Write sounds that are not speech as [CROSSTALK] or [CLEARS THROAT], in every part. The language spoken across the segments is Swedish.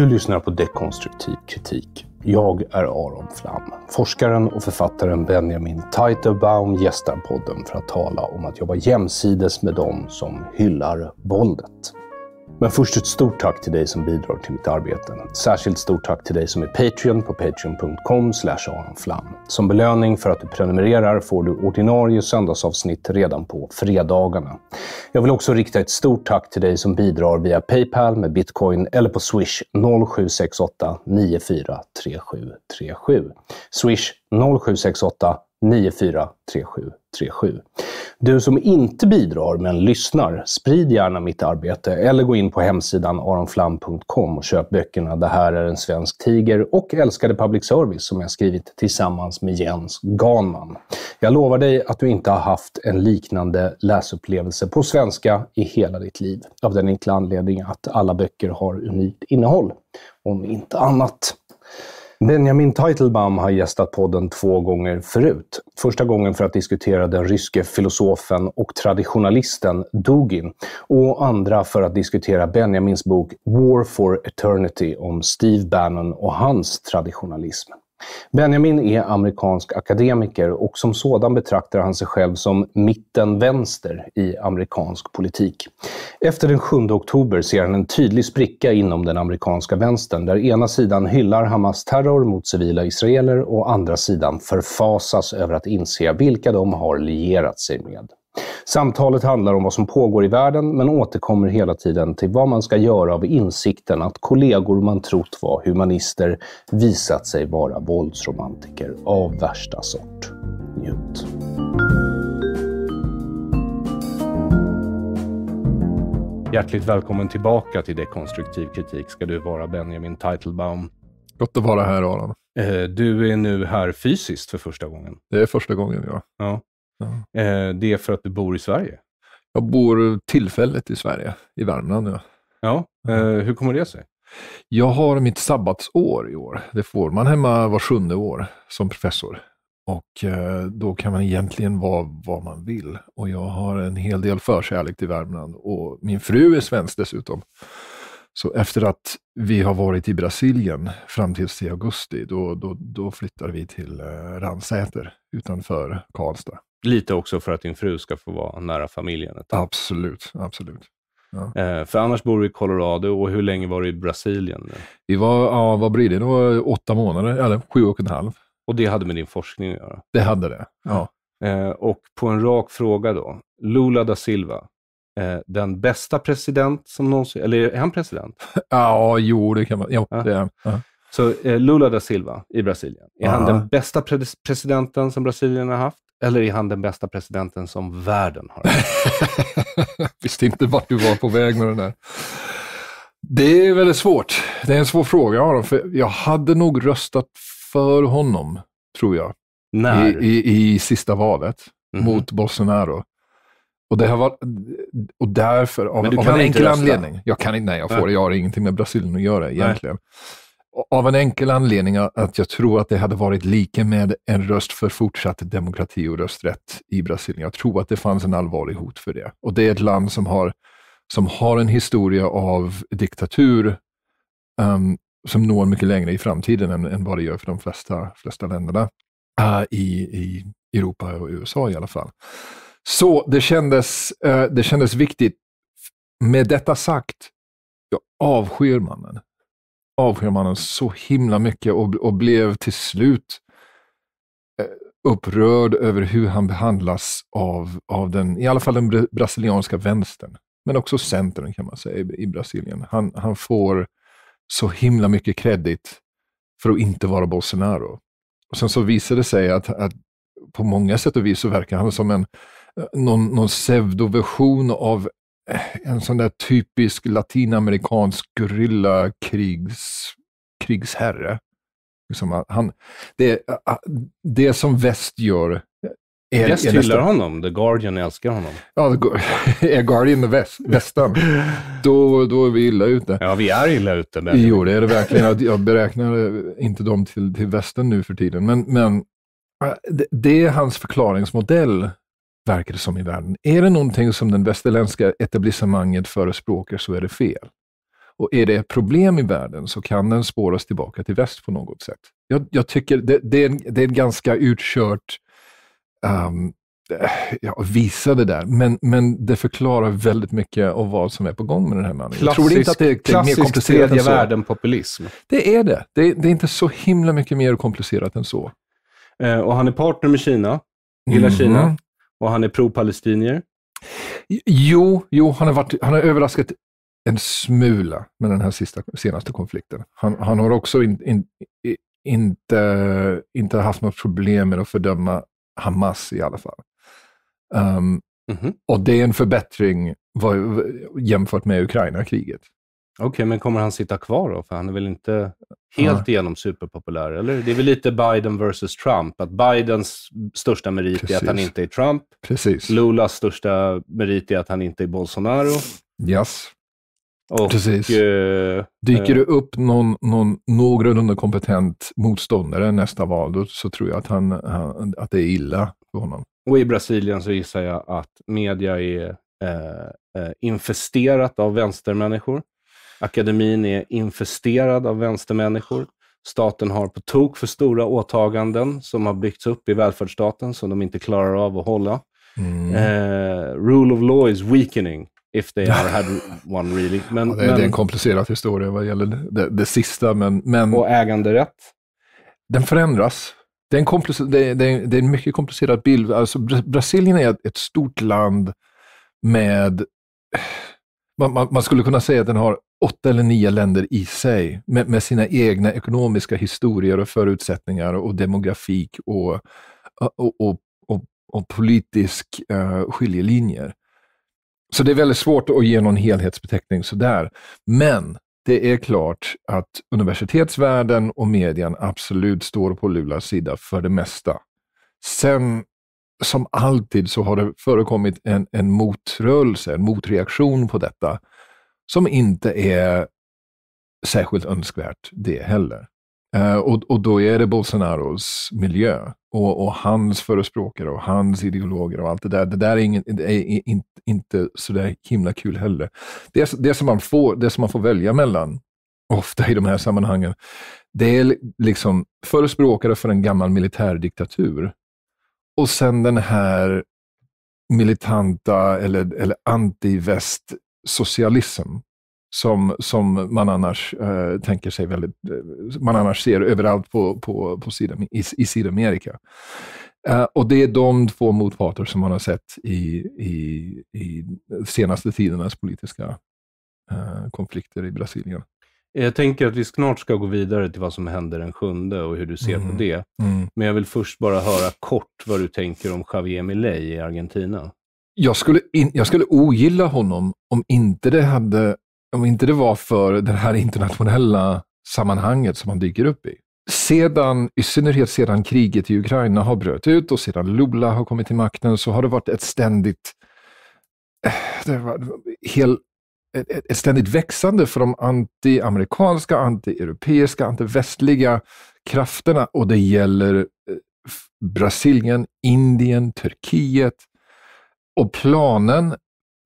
Du lyssnar på Dekonstruktiv kritik. Jag är Aron Flam. Forskaren och författaren Benjamin Teitelbaum gästar podden för att tala om att jobba jämsides med dem som hyllar våldet. Men först ett stort tack till dig som bidrar till mitt arbete. Särskilt stort tack till dig som är Patreon på patreon.com aronflam. Som belöning för att du prenumererar får du ordinarie söndagsavsnitt redan på fredagarna. Jag vill också rikta ett stort tack till dig som bidrar via Paypal med bitcoin eller på Swish 0768 943737. Swish 0768 943737. Du som inte bidrar men lyssnar, sprid gärna mitt arbete eller gå in på hemsidan aronflam.com och köp böckerna Det här är en svensk tiger och Älskade public service som jag skrivit tillsammans med Jens Ganman. Jag lovar dig att du inte har haft en liknande läsupplevelse på svenska i hela ditt liv av den enkla anledningen att alla böcker har unikt innehåll, om inte annat. Benjamin Teitelbaum har gästat podden två gånger förut. Första gången för att diskutera den ryske filosofen och traditionalisten Dugin och andra för att diskutera Benjamins bok War for Eternity om Steve Bannon och hans traditionalism. Benjamin är amerikansk akademiker och som sådan betraktar han sig själv som mitten-vänster i amerikansk politik. Efter den 7 oktober ser han en tydlig spricka inom den amerikanska vänstern där ena sidan hyllar Hamas terror mot civila israeler och andra sidan förfasas över att inse vilka de har lierat sig med. Samtalet handlar om vad som pågår i världen, men återkommer hela tiden till vad man ska göra av insikten att kollegor man trott var humanister visat sig vara våldsromantiker av värsta sort. Njut. Hjärtligt välkommen tillbaka till Dekonstruktiv kritik ska du vara, Benjamin Teitelbaum. Gott att vara här, Aron. Eh, du är nu här fysiskt för första gången. Det är första gången, ja. ja. Ja. Eh, det är för att du bor i Sverige? Jag bor tillfälligt i Sverige, i Värmland nu. Ja, eh, hur kommer det sig? Jag har mitt sabbatsår i år. Det får man hemma var sjunde år som professor. Och eh, då kan man egentligen vara vad man vill. Och jag har en hel del förkärlek till Värmland och min fru är svensk dessutom. Så efter att vi har varit i Brasilien fram till augusti, då, då, då flyttar vi till eh, Ransäter utanför Karlstad. Lite också för att din fru ska få vara nära familjen. Absolut, absolut. Ja. Eh, för annars bor du i Colorado och hur länge var du i Brasilien? Vi var, ja, vad blir det? det var åtta månader, eller sju och en halv. Och det hade med din forskning att göra? Det hade det, ja. Eh, och på en rak fråga då. Lula da Silva, eh, den bästa president som någonsin... Eller är han president? [LAUGHS] ja, jo, det kan man... Jo, ja. det är, ja. Så eh, Lula da Silva i Brasilien, är han den bästa pre presidenten som Brasilien har haft? Eller är han den bästa presidenten som världen har [LAUGHS] Visste inte vart du var på väg med den där. Det är väldigt svårt. Det är en svår fråga, Aron, för jag hade nog röstat för honom, tror jag. När? I, i, i sista valet mm. mot Bolsonaro. Och, det här var, och därför, av, av en enkel rösta. anledning. Jag kan inte, nej, jag får nej. Jag har ingenting med Brasilien att göra egentligen. Nej. Av en enkel anledning att jag tror att det hade varit lika med en röst för fortsatt demokrati och rösträtt i Brasilien. Jag tror att det fanns en allvarlig hot för det. Och det är ett land som har, som har en historia av diktatur um, som når mycket längre i framtiden än, än vad det gör för de flesta, flesta länderna uh, i, i Europa och USA i alla fall. Så det kändes, uh, det kändes viktigt. Med detta sagt, jag avskyr mannen avskyr mannen så himla mycket och, och blev till slut eh, upprörd över hur han behandlas av, av den, i alla fall den brasilianska vänstern, men också centern kan man säga i, i Brasilien. Han, han får så himla mycket kredit för att inte vara Bolsonaro. Och sen så visade det sig att, att på många sätt och vis så verkar han som en, eh, någon, någon pseudoversion av Eh, en sån där typisk latinamerikansk guerrilla krigsherre. Liksom ah, han, det, ah, ah, det som väst gör är, Väst gillar nästa... honom, The Guardian älskar honom. Ja, [LAUGHS] är Guardian the väst, västern, då, då är vi illa ute. Ja, vi är illa ute. Men... Jo, det är det verkligen. Jag beräknar inte dem till, till västern nu för tiden, men, men det är hans förklaringsmodell verkar det som i världen. Är det någonting som den västerländska etablissemanget förespråkar så är det fel. Och är det ett problem i världen så kan den spåras tillbaka till väst på något sätt. Jag, jag tycker det, det, är, det är ganska utkört um, ja, visa det där, men, men det förklarar väldigt mycket av vad som är på gång med den här mannen. Klassisk, jag tror inte att det är, det är mer komplicerat än så. världen-populism. Det är det. det. det. är inte så himla mycket mer komplicerat än så. Eh, och han är partner med Kina, gillar mm Kina. Och han är pro-palestinier? Jo, jo han, har varit, han har överraskat en smula med den här sista, senaste konflikten. Han, han har också in, in, in, inte, inte haft något problem med att fördöma Hamas i alla fall. Um, mm -hmm. Och det är en förbättring vad, jämfört med Ukraina-kriget. Okej, okay, men kommer han sitta kvar då? För han är väl inte helt ja. igenom superpopulär, eller? Det är väl lite Biden versus Trump. Att Bidens största merit Precis. är att han inte är Trump. Precis. Lulas största merit är att han inte är Bolsonaro. Yes. Och, Precis. Eh, Dyker eh, det upp någon, någon någorlunda kompetent motståndare nästa val, då, så tror jag att, han, han, att det är illa för honom. Och i Brasilien så gissar jag att media är eh, eh infesterat av vänstermänniskor. Akademin är infesterad av vänstermänniskor. Staten har på tok för stora åtaganden som har byggts upp i välfärdsstaten som de inte klarar av att hålla. Mm. Eh, rule of law is weakening if they are had [LAUGHS] one really. Men, ja, det, är, men, det, är en komplicerad historia vad gäller det, det sista. Men, men, och äganderätt? Den förändras. Det är en, det, det, det är en mycket komplicerad bild. Alltså, Brasilien är ett stort land med... Man, man, man skulle kunna säga att den har åtta eller nio länder i sig med, med, sina egna ekonomiska historier och förutsättningar och demografik och, och, och, och, och politisk uh, skiljelinjer. Så det är väldigt svårt att ge någon helhetsbeteckning sådär. Men det är klart att universitetsvärlden och medien absolut står på Lulas sida för det mesta. Sen som alltid så har det förekommit en, en motrörelse, en motreaktion på detta som inte är särskilt önskvärt det heller. Uh, och, och, då är det Bolsonaros miljö och, och, hans förespråkare och hans ideologer och allt det där. Det där är, ingen, det är in, inte så där himla kul heller. Det, det, som man får, det som man får välja mellan, ofta i de här sammanhangen, det är liksom förespråkare för en gammal militärdiktatur och sen den här militanta eller, eller anti-väst socialism som, som man annars eh, tänker sig väldigt, eh, man annars ser överallt på, på, på Sydam i, i Sydamerika. Eh, och det är de två motparter som man har sett i, i, i senaste tidernas politiska eh, konflikter i Brasilien. Jag tänker att vi snart ska gå vidare till vad som hände den sjunde och hur du ser mm. på det. Mm. Men jag vill först bara höra kort vad du tänker om Javier Milei i Argentina jag skulle, in, jag skulle ogilla honom om inte, det hade, om inte det var för det här internationella sammanhanget som han dyker upp i. Sedan, I synnerhet sedan kriget i Ukraina har bröt ut och sedan Lula har kommit till makten så har det varit ett ständigt, eh, det var, hel, ett ständigt växande för de anti-amerikanska, anti-europeiska, anti-västliga krafterna och det gäller eh, Brasilien, Indien, Turkiet, och planen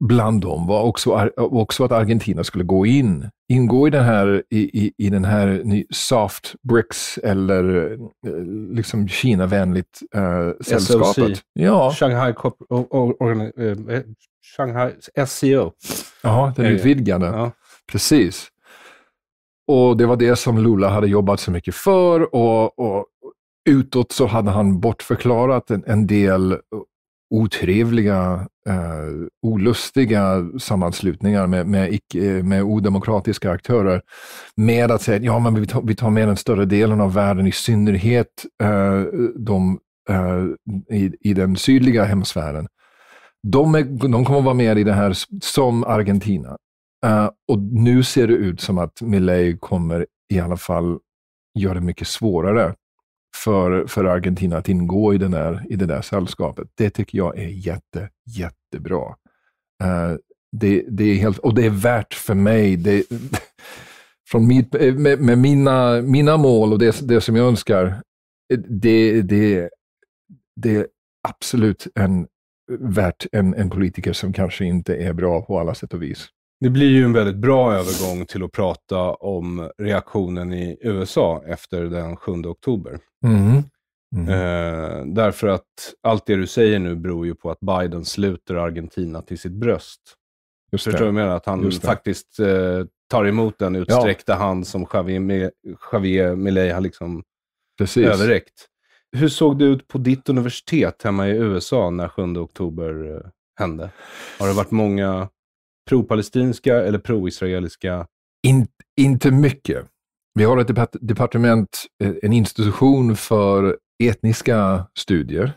bland dem var också, också att Argentina skulle gå in, ingå i den här, i, i, i den här soft bricks eller eh, liksom Kina-vänligt äh, sällskapet. SOC. Ja. Shanghai, Corp eh, Shanghai SCO. Ja, den utvidgade. Ja. Precis. Och det var det som Lula hade jobbat så mycket för och, och utåt så hade han bortförklarat en, en del otrevliga, eh, olustiga sammanslutningar med, med, med odemokratiska aktörer med att säga att ja, men vi, tar, med den större delen av världen, i synnerhet eh, de eh, i, i, den sydliga hemsfären. De, är, de kommer att vara med i det här som Argentina. Eh, och nu ser det ut som att Milei kommer i alla fall göra det mycket svårare för, för Argentina att ingå i, den här, i det där sällskapet. Det tycker jag är jätte, jättebra. Uh, det, det, är helt, och det är värt för mig, det, [LAUGHS] från mitt, eh, med, med, mina, mina mål och det, det som jag önskar, eh, det, det, det är absolut en, värt en, en politiker som kanske inte är bra på alla sätt och vis. Det blir ju en väldigt bra övergång till att prata om reaktionen i USA efter den 7 oktober. Mm. Mm. Eh, därför att allt det du säger nu beror ju på att Biden sluter Argentina till sitt bröst. Just Förstår det. du vad jag menar? Att han faktiskt eh, tar emot den utsträckta ja. hand som Javier, Javier Milei har liksom överräckt. Hur såg det ut på ditt universitet hemma i USA när 7 oktober eh, hände? Har det varit många pro-palestinska eller pro-israeliska? In, inte mycket. Vi har ett departement, eh, en institution för etniska studier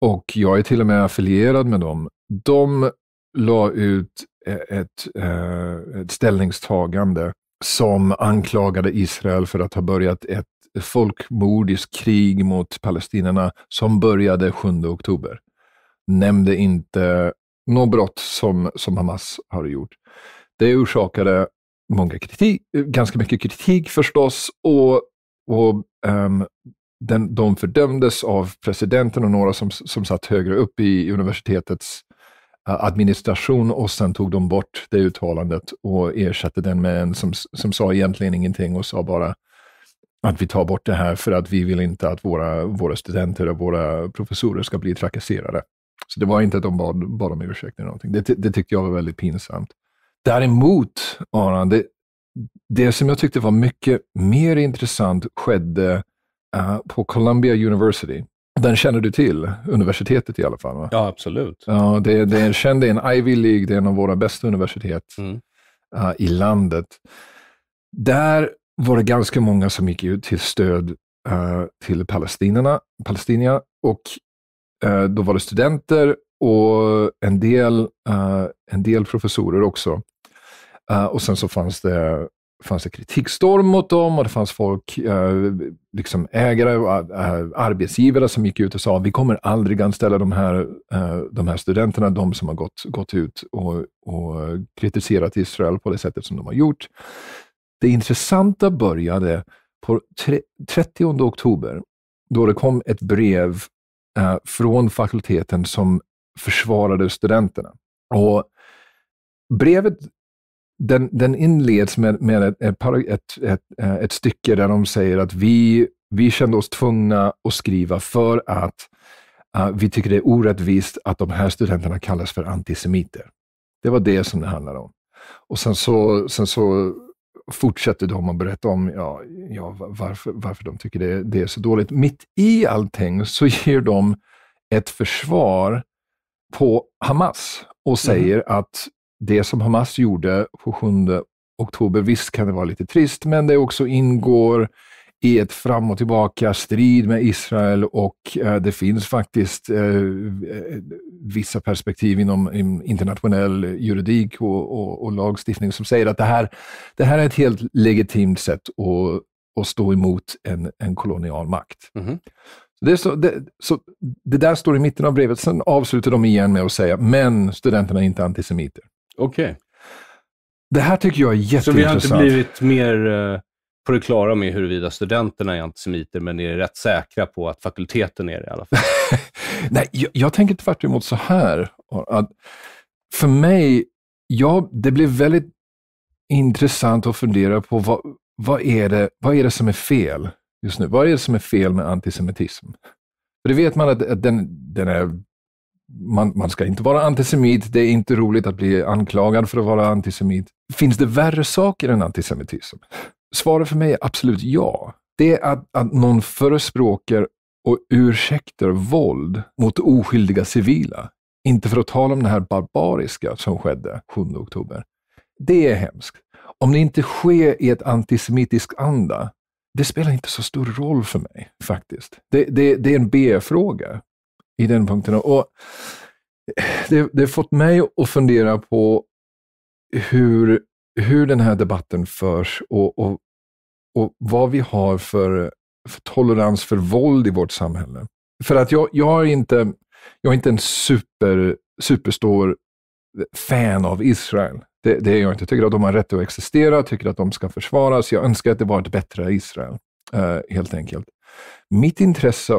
och jag är till och med affilierad med dem. De la ut eh, ett, eh, ett ställningstagande som anklagade Israel för att ha börjat ett folkmordiskt krig mot palestinierna som började 7 oktober. Nämnde inte något brott som, som Hamas har gjort. Det orsakade många kritik, ganska mycket kritik förstås och, och um, den, de fördömdes av presidenten och några som, som satt högre upp i universitetets eh, administration och sen tog de bort det uttalandet och ersatte den med en som, som sa egentligen ingenting och sa bara att vi tar bort det här för att vi vill inte att våra, våra studenter och våra professorer ska bli trakasserade. Så det var inte att de bad, bad om ursäkt eller någonting. Det, det tyckte jag var väldigt pinsamt. Däremot, Aran, det, det som jag tyckte var mycket mer intressant skedde uh, på Columbia University. Den känner du till, universitetet i alla fall? Va? Ja, absolut. Ja, det, det är en känd, det är en Ivy League, det är en av våra bästa universitet mm. uh, i landet. Där var det ganska många som gick ut till stöd uh, till palestinierna och Eh, då var det studenter och en del, eh, en del professorer också. Eh, och sen så fanns det, fanns det kritikstorm mot dem och det fanns folk, liksom ägare och arbetsgivare som gick ut och sa vi kommer aldrig anställa de här, de här studenterna, de som har gått, gått ut och, och kritiserat Israel på det sättet som de har gjort. Det intressanta började på 30 oktober då det kom ett brev Eh, från fakulteten som försvarade studenterna. Och brevet den, den inleds med, med ett, ett, ett, eh, ett, stycke där de säger att vi, vi kände oss tvungna att skriva för att uh, vi tycker det är orättvist att de här studenterna kallas för antisemiter. Det var det som det handlade om. Och sen så, sen så fortsätter de att berätta om ja, ja, varför, varför de tycker det, det är så dåligt. Mitt i allting så ger de ett försvar på Hamas och mhm. säger mm. att det som Hamas gjorde på 7 oktober, visst kan det vara lite trist, men det också ingår i ett fram och tillbaka strid med Israel och eh, det finns faktiskt eh, eh vissa perspektiv inom internationell juridik och, och, och, lagstiftning som säger att det här, det här är ett helt legitimt sätt att, att stå emot en, en kolonial makt. Mm. Så det, så, det, så det där står i mitten av brevet. Sen avslutar de igen med att säga, men studenterna är inte antisemiter. Okej. Okay. Det här tycker jag är jätteintressant. Så vi har inte blivit mer eh, på det klara med huruvida studenterna är antisemiter, men är rätt säkra på att fakulteten är det i alla fall. [LAUGHS] Nej, jag, jag tänker tvärt emot så här. Att för mig, ja, det blev väldigt intressant att fundera på vad, vad, är det, vad är det som är fel just nu? Vad är det som är fel med antisemitism? För det vet man att, att den, den är man, man, ska inte vara antisemit, det är inte roligt att bli anklagad för att vara antisemit. Finns det värre saker än antisemitism? Svaret för mig är absolut ja. Det är att, att någon förespråkar och ursäktar våld mot oskyldiga civila. Inte för att tala om det här barbariska som skedde 7 oktober. Det är hemskt. Om det inte sker i ett antisemitisk anda, det spelar inte så stor roll för mig faktiskt. Det, det, det är en B-fråga i den punkten. Och det, det har fått mig att fundera på hur, hur den här debatten förs och, och och vad vi har för, för tolerans för våld i vårt samhälle. För att jag, jag, är, inte, jag är inte en super, superstor fan av Israel. Det, det är jag inte. Jag tycker att de har rätt att existera, tycker att de ska försvaras. Jag önskar att det var ett bättre Israel, eh, helt enkelt. Mitt intresse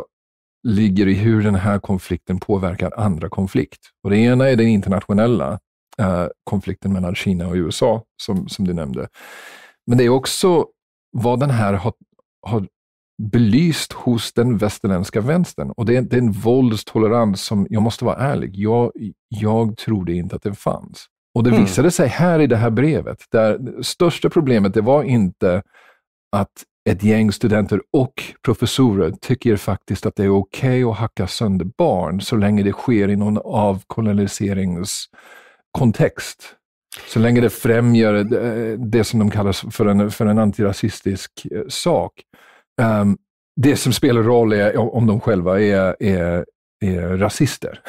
ligger i hur den här konflikten påverkar andra konflikt. Och det ena är den internationella eh, konflikten mellan Kina och USA, som, som du nämnde. Men det är också vad den här har, har belyst hos den västerländska vänstern. Och det är, det är en våldstolerans som, jag måste vara ärlig, jag, jag trodde inte att den fanns. Och det mm. visade sig här i det här brevet, där det största problemet det var inte att ett gäng studenter och professorer tycker faktiskt att det är okej okay att hacka sönder barn så länge det sker i någon avkoloniserings så länge det främjar eh, det som de kallar för en, för en antirasistisk eh, sak. Ehm, det som spelar roll är om de själva är, är, är rasister.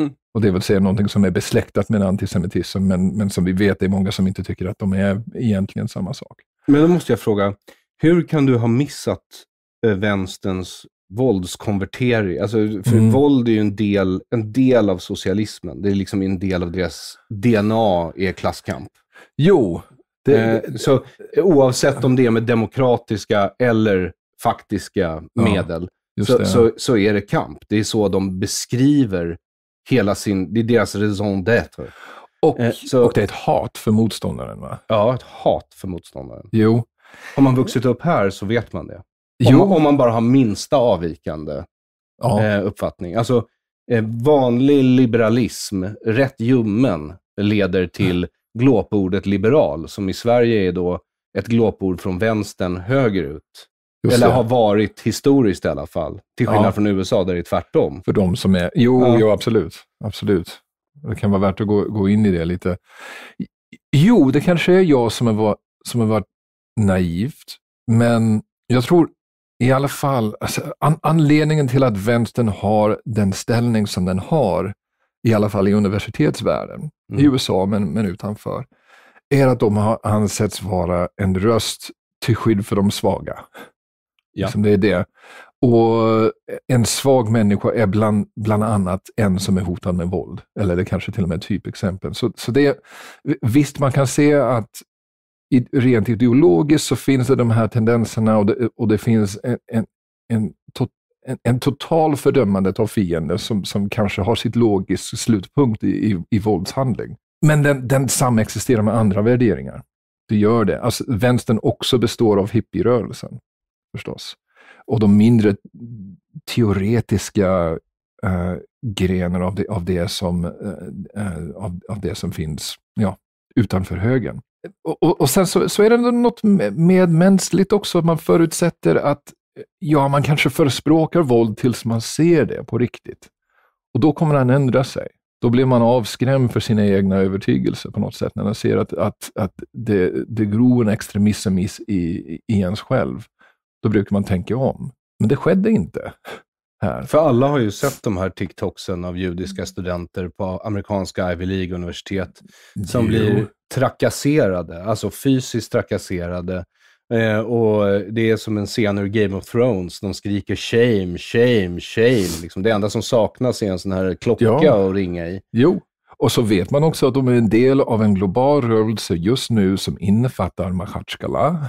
Mm. Och det vill säga någonting som är besläktat med antisemitism, men, men som vi vet är många som inte tycker att de är egentligen samma sak. Men då måste jag fråga, hur kan du ha missat eh, vänsterns våldskonvertering. Alltså, för mm. våld är ju en del, en del av socialismen. Det är liksom en del av deras DNA, är klasskamp. Jo. Det, eh, så oavsett om det är med demokratiska eller faktiska ja, medel, så, så, så, är det kamp. Det är så de beskriver hela sin... Det är deras raison d'être. Och, eh, så, och det är ett hat för motståndaren, va? Ja, ett hat för motståndaren. Jo. Har man vuxit upp här så vet man det. Jo. Om, om man bara har minsta avvikande ja. eh, uppfattning. Alltså, eh, vanlig liberalism, rätt ljummen, leder till mm. glåpordet liberal, som i Sverige är då ett glåpord från vänstern högerut. Just Eller det. har varit historiskt i alla fall. Till skillnad ja. från USA där det är tvärtom. För de som är... Jo, ja. jo absolut. absolut. Det kan vara värt att gå, gå in i det lite. Jo, det kanske är jag som har, varit, som naivt, men jag tror i alla fall, alltså, an anledningen till att vänstern har den ställning som den har, i alla fall i universitetsvärlden, mm. i USA men, men utanför, är att de har ansetts vara en röst till skydd för de svaga. Ja. Liksom det är det. Och en svag människa är bland, bland annat en som är hotad med våld, eller det kanske till och med är typexempel. Så, så det, visst, man kan se att rent ideologiskt så finns det de här tendenserna och det, och det finns en, en, en, tot, en, en total fördömandet av fienden som, som kanske har sitt logisk slutpunkt i, i, i våldshandling. Men den, den samexisterar med andra värderingar. Det gör det. Alltså, vänstern också består av hippierörelsen, förstås. Och de mindre teoretiska äh, eh, grenar av det, av, det som, äh, av, av det som finns ja, utanför högen och, och sen så, så, är det något medmänskligt också, man förutsätter att ja, man kanske förespråkar våld tills man ser det på riktigt. Och då kommer han ändra sig. Då blir man avskrämd för sina egna övertygelser på något sätt, när man ser att, att, att det, det gror en extremism i, i ens själv. Då brukar man tänka om. Men det skedde inte här. För alla har ju sett de här TikToksen av judiska studenter på amerikanska Ivy League-universitet som jo. blir trakasserade, alltså fysiskt trakasserade. Eh, och Det är som en scen ur Game of Thrones. De skriker shame, shame, shame. Liksom det enda som saknas är en sån här klocka ja. att ringa i. Jo, och så vet man också att de är en del av en global rörelse just nu som innefattar Machatjkala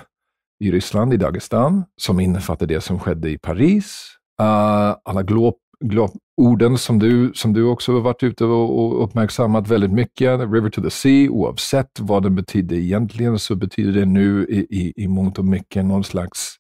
i Ryssland, i Dagestan, som innefattar det som skedde i Paris, Eh, alla glåp, glåp, orden som du, som du också har varit ute och, och uppmärksammat väldigt mycket, River to the Sea, oavsett vad den betydde egentligen, så betyder det nu i, i, i mångt och mycket någon slags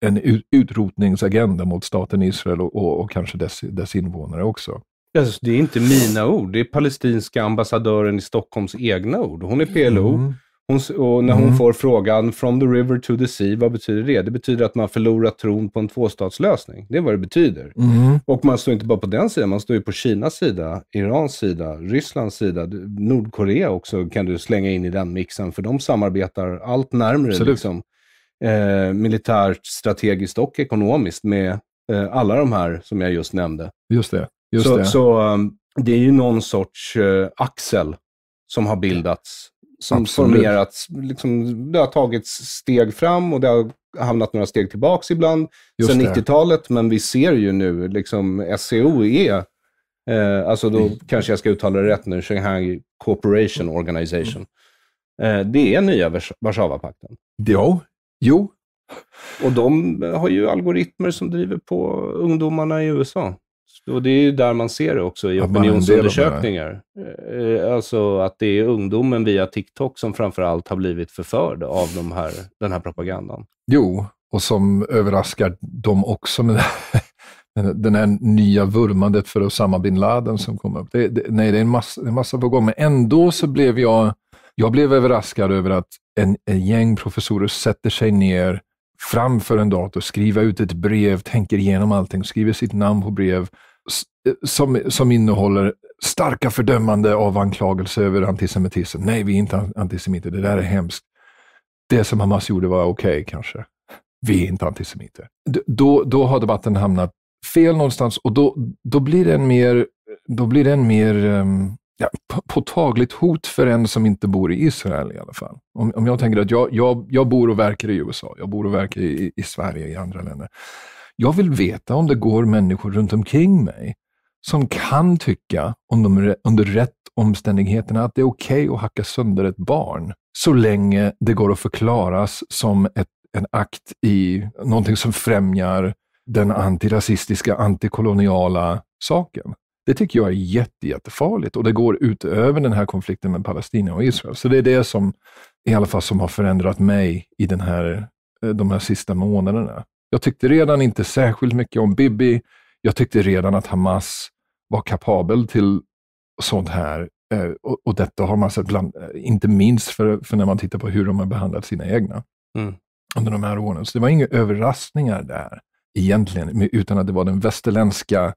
en utrotningsagenda mot staten Israel och, och, och kanske dess, dess invånare också. Alltså, det är inte mina ord, det är palestinska ambassadören i Stockholms egna ord. Hon är PLO. Mm. Hon, och när hon mm. får frågan “From the river to the sea”, vad betyder det? Det betyder att man förlorar tron på en tvåstatslösning. Det är vad det betyder. Mm. Och man står inte bara på den sidan, man står ju på Kinas sida, Irans sida, Rysslands sida, Nordkorea också kan du slänga in i den mixen, för de samarbetar allt närmre liksom, eh, militärt, strategiskt och ekonomiskt med eh, alla de här som jag just nämnde. Just det. Just så, det. så um, det är ju någon sorts uh, axel som har bildats som Absolut. formerats. Liksom, det har tagits steg fram och det har hamnat några steg tillbaka ibland Just sen 90-talet. Men vi ser ju nu, liksom SCO e är, eh, alltså då mm. kanske jag ska uttala det rätt nu, Shanghai Corporation Organization. Mm. Eh, det är nya Warszawapakten. Jo, jo. Och de har ju algoritmer som driver på ungdomarna i USA. Och det är ju där man ser det också i opinionsundersökningar. Eh, alltså att det är ungdomen via TikTok som framförallt har blivit förförd av de här, den här propagandan. Jo, och som överraskar dem också med [LAUGHS] den här nya vurmandet för Osama bin Laden som kommer upp. Det, det, nej, det är en massa, en massa på gång, men ändå så blev jag, jag blev överraskad över att en, en gäng professorer sätter sig ner framför en dator, skriver ut ett brev, tänker igenom allting, skriver sitt namn på brev som, som innehåller starka fördömande av anklagelser över antisemitism. Nej, vi är inte antisemiter, det där är hemskt. Det som Hamas gjorde var okej okay, kanske. Vi är inte antisemiter. Då, då har debatten hamnat fel någonstans och då, då blir den mer, då blir den mer ehm, ja, påtagligt hot för en som inte bor i Israel i alla fall. Om, om jag tänker att jag, jag, jag bor och verkar i USA, jag bor och verkar i, i Sverige, i andra länder. Jag vill veta om det går människor runt omkring mig som kan tycka, om de, är under rätt omständigheterna, att det är okej okay att hacka sönder ett barn, så länge det går att förklaras som ett, en akt i någonting som främjar den antirasistiska, antikoloniala saken. Det tycker jag är jätte, jättefarligt och det går utöver den här konflikten med Palestina och Israel. Så det är det som i alla fall som har förändrat mig i den här, eh, de här sista månaderna. Jag tyckte redan inte särskilt mycket om Bibi. Jag tyckte redan att Hamas var kapabel till sånt här. Eh, och, och, detta har man sett, bland, eh, inte minst för, för, när man tittar på hur de har behandlat sina egna mm. under de här åren. Så det var inga överraskningar där egentligen, utan att det var den västerländska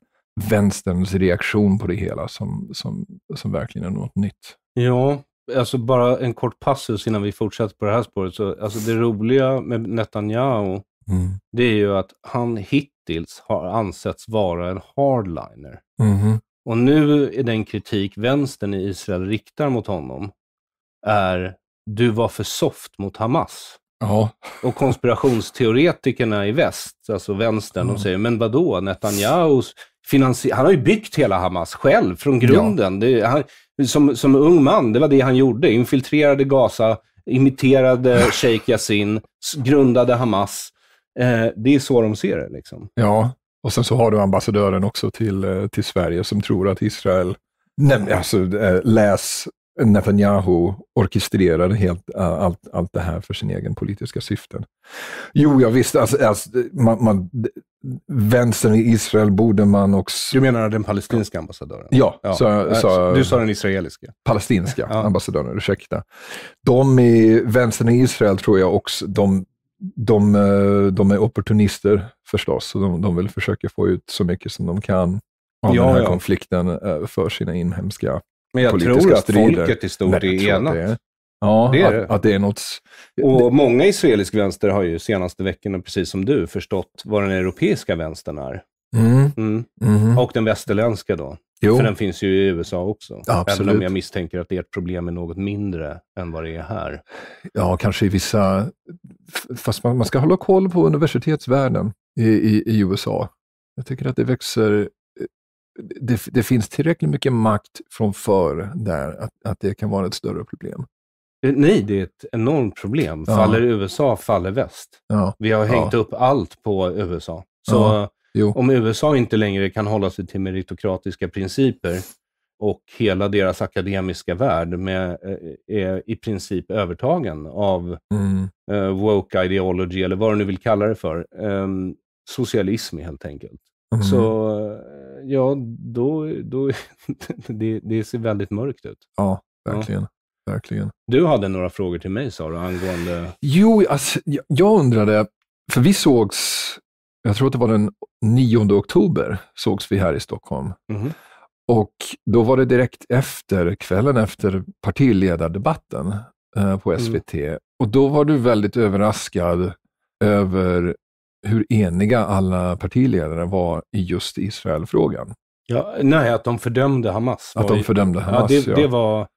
vänsterns reaktion på det hela som, som, som verkligen är något nytt. Ja, alltså bara en kort passus innan vi fortsätter på det här spåret. Så, alltså det roliga med Netanyahu, mm. det är ju att han hittills har ansetts vara en hardliner. Mm. Och nu är den kritik vänstern i Israel riktar mot honom är du var för soft mot Hamas. Ja. Och konspirationsteoretikerna i väst, alltså vänstern, mm. de säger, men vadå, Netanyahu, finansier- han har ju byggt hela Hamas själv från grunden. Ja. Det, han, som, som ung man, det var det han gjorde. Infiltrerade Gaza, imiterade [LAUGHS] Sheikh Yassin, grundade Hamas. Eh, det är så de ser det. Liksom. Ja, och sen så har du ambassadören också till, eh, till Sverige som tror att Israel, alltså, eh, läs Netanyahu orkestrerade helt, eh, allt, allt det här för sin egen politiska syften. Jo, jag visste, alltså, alltså, man, man, vänstern i Israel borde man också... Du menar den palestinska ambassadören? Ja, ja. Så, så, du sa den israeliska. Palestinska ja. ambassadören, ursäkta. De i vänstern i Israel tror jag också, de de, eh, de är opportunister förstås, så de, de vill försöka få ut så mycket som de kan av ja, den här ja. konflikten eh, för sina inhemska Men jag tror att strider. folket i stort är enat. Ja, det är att, det. att det är något... Och många israelisk vänster har ju senaste veckorna, precis som du, förstått vad den europeiska vänstern är. Mm. Mm. Mm. Och den västerländska då. Jo. För den finns ju i USA också. absolut. Även om jag misstänker att ert problem är något mindre än vad det är här. Ja, kanske i vissa... Fast man, man ska hålla koll på universitetsvärlden i, i, i USA. Jag tycker att det växer eh, det, det, finns tillräckligt mycket makt från förr där, att, att det kan vara ett större problem. Eh, nej, det är ett enormt problem. Faller ja. USA, faller väst. Ja. Vi har hängt ja. upp allt på USA. Så Jo. Om USA inte längre kan hålla sig till meritokratiska principer och hela deras akademiska värld med, eh, är i princip övertagen av mm. uh, woke ideology, eller vad du nu vill kalla det för. Um, socialism helt enkelt. Mm. Så eh, ja, då, då, [LAUGHS] det, det ser väldigt mörkt ut. Ja, verkligen. Ja. Verkligen. Du hade några frågor till mig sa du angående... Jo, alltså, jag, jag undrade, för vi sågs jag tror att det var den 9 oktober, sågs vi här i Stockholm. Mm. Och då var det direkt efter, kvällen efter partiledardebatten eh, på SVT. Mm. Och då var du väldigt överraskad över hur eniga alla partiledare var i just Israelfrågan. Ja, nej, att de fördömde Hamas. Att de fördömde Hamas, ja. Det, ja. det var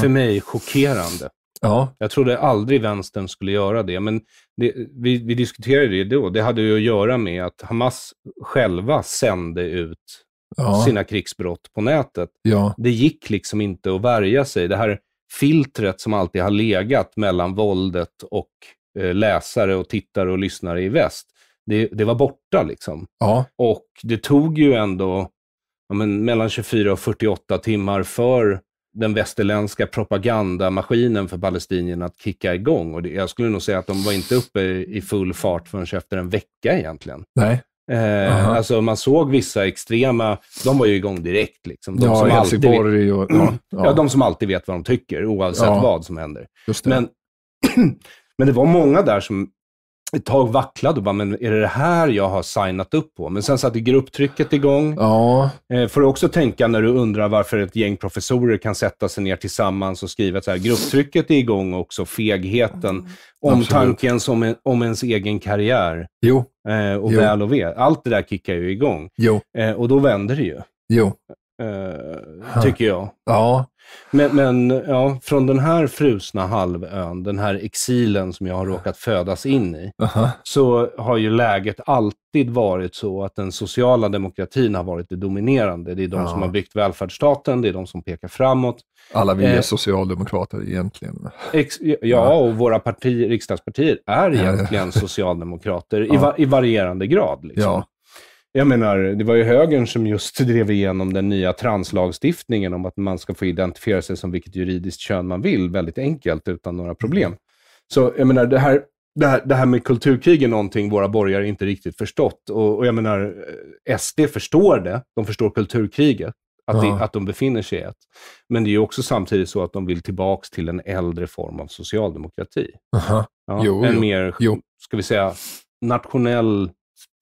för mig chockerande. Ja. Jag trodde aldrig vänstern skulle göra det, men det, vi, vi, diskuterade det då. Det hade ju att göra med att Hamas själva sände ut ja. sina krigsbrott på nätet. Ja. Det gick liksom inte att värja sig. Det här filtret som alltid har legat mellan våldet och eh, läsare och tittare och lyssnare i väst, det, det var borta liksom. Ja. Och det tog ju ändå men, mellan 24 och 48 timmar för den västerländska propagandamaskinen för palestinierna att kicka igång. Och det, jag skulle nog säga att de var inte uppe i full fart förrän efter en vecka egentligen. Nej. Eh, uh-huh. alltså man såg vissa extrema, de var ju igång direkt. Liksom. De, ja, som alltid vet, och, [CLEARS THROAT] ja, ja. de som alltid vet vad de tycker, oavsett ja. vad som händer. Men, [CLEARS THROAT] men det var många där som ett tag vacklade och bara, men är det det här jag har signat upp på? Men sen satte grupptrycket igång. Ja. Eh, får du också tänka när du undrar varför ett gäng professorer kan sätta sig ner tillsammans och skriva så här, grupptrycket är igång också, fegheten, omtanken som en, om ens egen karriär. Jo. Eh, och jo. väl och ve. Allt det där kickar ju igång. Jo. Eh, och då vänder det ju. Jo. tycker jag. Ja. Men, men ja, från den här frusna halvön, den här exilen som jag har råkat födas in i, Aha. så har ju läget alltid varit så att den sociala demokratin har varit det dominerande. Det är de ja. som har byggt välfärdsstaten, det är de som pekar framåt. Alla vi är eh, socialdemokrater egentligen. Ex, ja, och våra parti, riksdagspartier är egentligen socialdemokrater i, va, i varierande grad. Liksom. Ja. Jag menar, det var ju högern som just [LAUGHS] drev igenom den nya translagstiftningen om att man ska få identifiera sig som vilket juridiskt kön man vill väldigt enkelt utan några problem. Så jag menar, det här, det här, det här med kulturkrig är någonting våra borgare inte riktigt förstått. Och, och jag menar, eh, SD förstår det. De förstår kulturkriget att, ja. att de befinner sig i ett. Men det är ju också samtidigt så att de vill tillbaka till en äldre form av socialdemokrati. Aha. Ja, jo, en jo. mer, jo. ska vi säga, nationell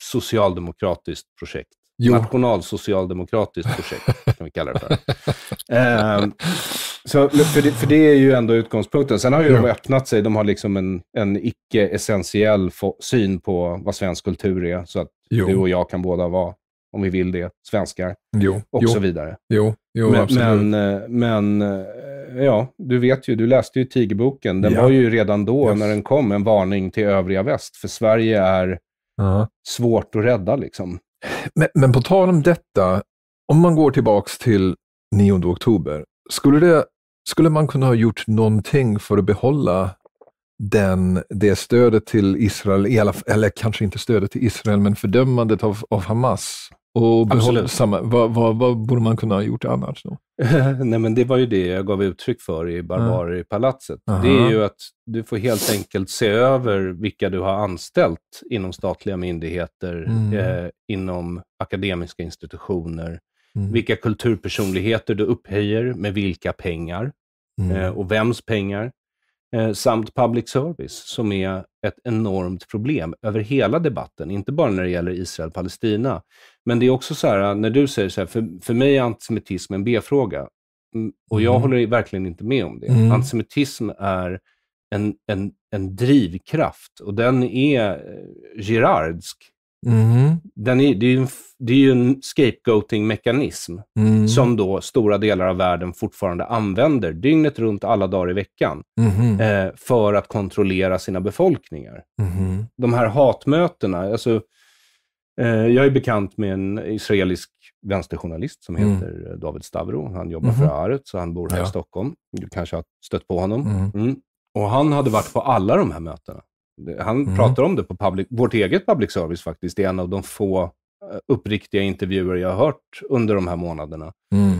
socialdemokratiskt projekt. Jo. Nationalsocialdemokratiskt projekt, kan vi kalla det för. [LAUGHS] eh, så, för, det, för det är ju ändå utgångspunkten. Sen har ju ja. de öppnat sig. De har liksom en, en icke-essentiell syn på vad svensk kultur är. Så att jo. du och jag kan båda vara, om vi vill det, svenskar. Jo. Och jo. så vidare. Jo, jo men, absolut. Men, eh, men, eh, ja, du vet ju, du läste ju Tigerboken. Den ja. var ju redan då, yes. när den kom, en varning till övriga väst. För Sverige är Ja. Svårt att rädda liksom. Men, men på tal om detta, om man går tillbaks till 9 oktober, skulle, det, skulle man kunna ha gjort någonting för att behålla den, det stödet till Israel, eller kanske inte stödet till Israel, men fördömandet av, av Hamas? Och behålla samma, vad, vad, vad, borde man kunna ha gjort annars? Då? [LAUGHS] Nej, men det var ju det jag gav uttryck för i Barbarer Barbariepalatset. Mm. Det är ju att du får helt enkelt se över vilka du har anställt inom statliga myndigheter, mm. eh, inom akademiska institutioner, mm. vilka kulturpersonligheter du upphöjer, med vilka pengar mm. eh, och vems pengar, eh, samt public service, som är ett enormt problem över hela debatten, inte bara när det gäller Israel-Palestina, men det är också så här, när du säger så här, för, för mig är antisemitism en B-fråga. Mm, och jag mm. håller verkligen inte med om det. Mm. Antisemitism är en, en, en drivkraft och den är eh, Girardsk. Mm. Den är, det, är ju en, det är ju en scapegoating-mekanism mm. som då stora delar av världen fortfarande använder dygnet runt, alla dagar i veckan mm. eh, för att kontrollera sina befolkningar. Mm-hmm. De här hatmötena, alltså Eh, jag är bekant med en israelisk vänsterjournalist som mm. heter mm. David Stavro. Han jobbar mm. för Aret, så han bor här ja. i Stockholm. Du kanske har stött på honom. Mm. mm. Och Han hade varit på alla de här mötena. Han mm. pratar om det på public, vårt eget public service faktiskt. Det är en av de få eh, uppriktiga intervjuer jag har hört under de här månaderna. Mm.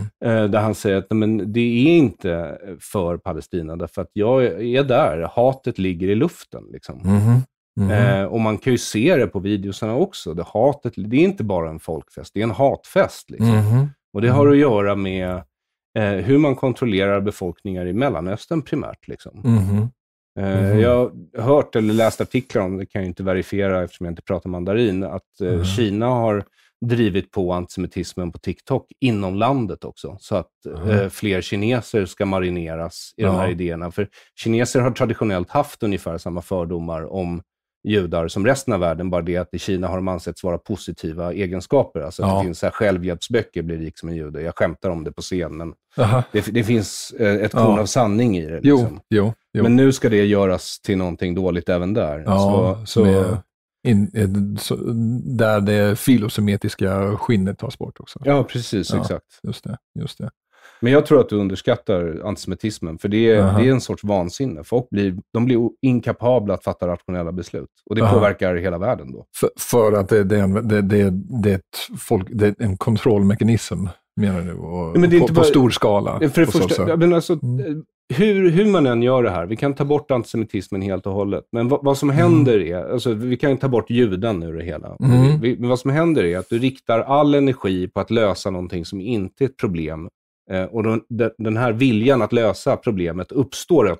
Där han säger att men, det är inte för Palestina, därför att jag är där. Hatet ligger i luften. Liksom. Mm. Mm. Eh, och man kan ju se det på videosarna också. Det, hatet, det är inte bara en folkfest, det är en hatfest. Liksom. Mm. Och det har mm. att göra med eh, hur man kontrollerar befolkningar i Mellanöstern primärt. Liksom. Mm. Jag har hört eller läst artiklar om, det kan jag inte verifiera eftersom jag inte pratar mandarin, att eh, mm. Kina har drivit på antisemitismen på TikTok inom landet också, så att mm. fler kineser ska marineras i de här idéerna. För kineser har traditionellt haft ungefär samma fördomar om judar som resten av världen, bara det att i Kina har de ansetts vara positiva egenskaper. Alltså ja. Det finns så här självhjälpsböcker, bli rik som en jude. Jag skämtar om det på scen, men det, det, finns eh, ett korn ja. av sanning i det. Liksom. Jo, jo, jo. Men nu ska det göras till någonting dåligt även där. Ja, så, så... Med, in, eh, så, där det filosemetiska skinnet tas bort också. Ja, precis. exakt. Just det, just det. Men jag tror att du underskattar antisemitismen, för det är, uh -huh. det är en sorts vansinne. Folk blir, de blir inkapabla att fatta rationella beslut och det uh -huh. påverkar hela världen då. För, för att det, det, är en, det, det, det, folk, det är en kontrollmekanism, menar du? Och, men det är på, bara, på stor skala? För det första, men alltså, mm. Eh, hur, hur man än gör det här, vi kan ta bort antisemitismen helt och hållet, men vad, vad som mm. händer mm. är, alltså, vi kan ta bort juden ur det hela, mm. vi, men vad som händer är att du riktar all energi på att lösa någonting som inte är ett problem Eh, och den här viljan att lösa problemet uppstår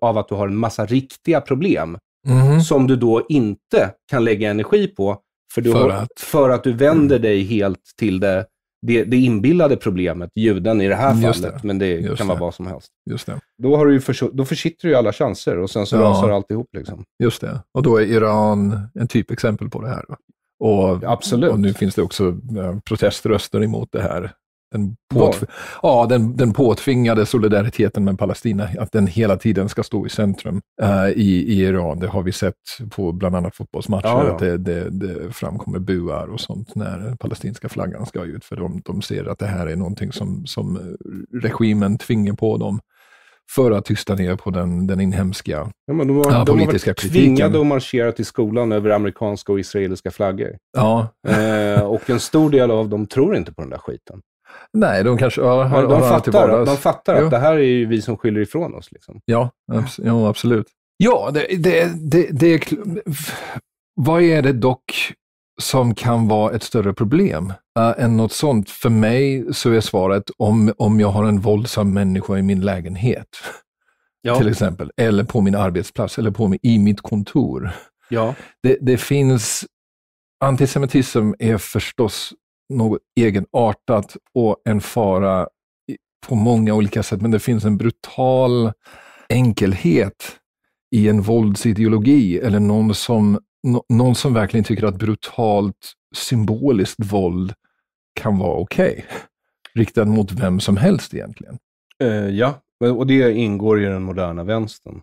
av att du har en massa riktiga problem mm. som du då inte kan lägga energi på för, du för, har, att... för att du vänder mm. dig helt till det, det, det inbillade problemet, juden i det här mm, fallet, det. men det Just kan vara vad som helst. Just det. Då, har du ju förs- då försitter du alla chanser och sen så ja. rasar alltihop. Liksom. Just det, och då är Iran en typexempel på det här. Och, Absolut. och nu finns det också eh, proteströster emot det här den, påtv ja. den, den påtvingade solidariteten med Palestina, att den hela tiden ska stå i centrum uh, i, i Iran. Det har vi sett på bland annat fotbollsmatcher, ja, ja. att det, det, det, framkommer buar och sånt när palestinska flaggan ska ut, för de, de ser att det här är någonting som, som regimen tvingar på dem för att tysta ner på den, den inhemska ja, de var, ja, politiska kritiken. De har tvingade att marschera till skolan över amerikanska och israeliska flaggor. Ja. Eh, och en stor del av dem tror inte på den där skiten. Nej, de kanske ja, har, de, har fattar, de fattar att det här är ju vi som skyller ifrån oss. Liksom. Ja, abs ja, absolut. Ja, det, det, det, det är... Vad är det dock som kan vara ett större problem äh, än något sånt? För mig så är svaret om, om jag har en våldsam människa i min lägenhet, ja. till exempel, eller på min arbetsplats, eller på min, i mitt kontor. Ja. Det, det finns... Antisemitism är förstås något egenartat och en fara på många olika sätt, men det finns en brutal enkelhet i en våldsideologi eller någon som, någon som verkligen tycker att brutalt symboliskt våld kan vara okej. Okay. Riktat mot vem som helst egentligen. Uh, ja, och det ingår i den moderna vänstern.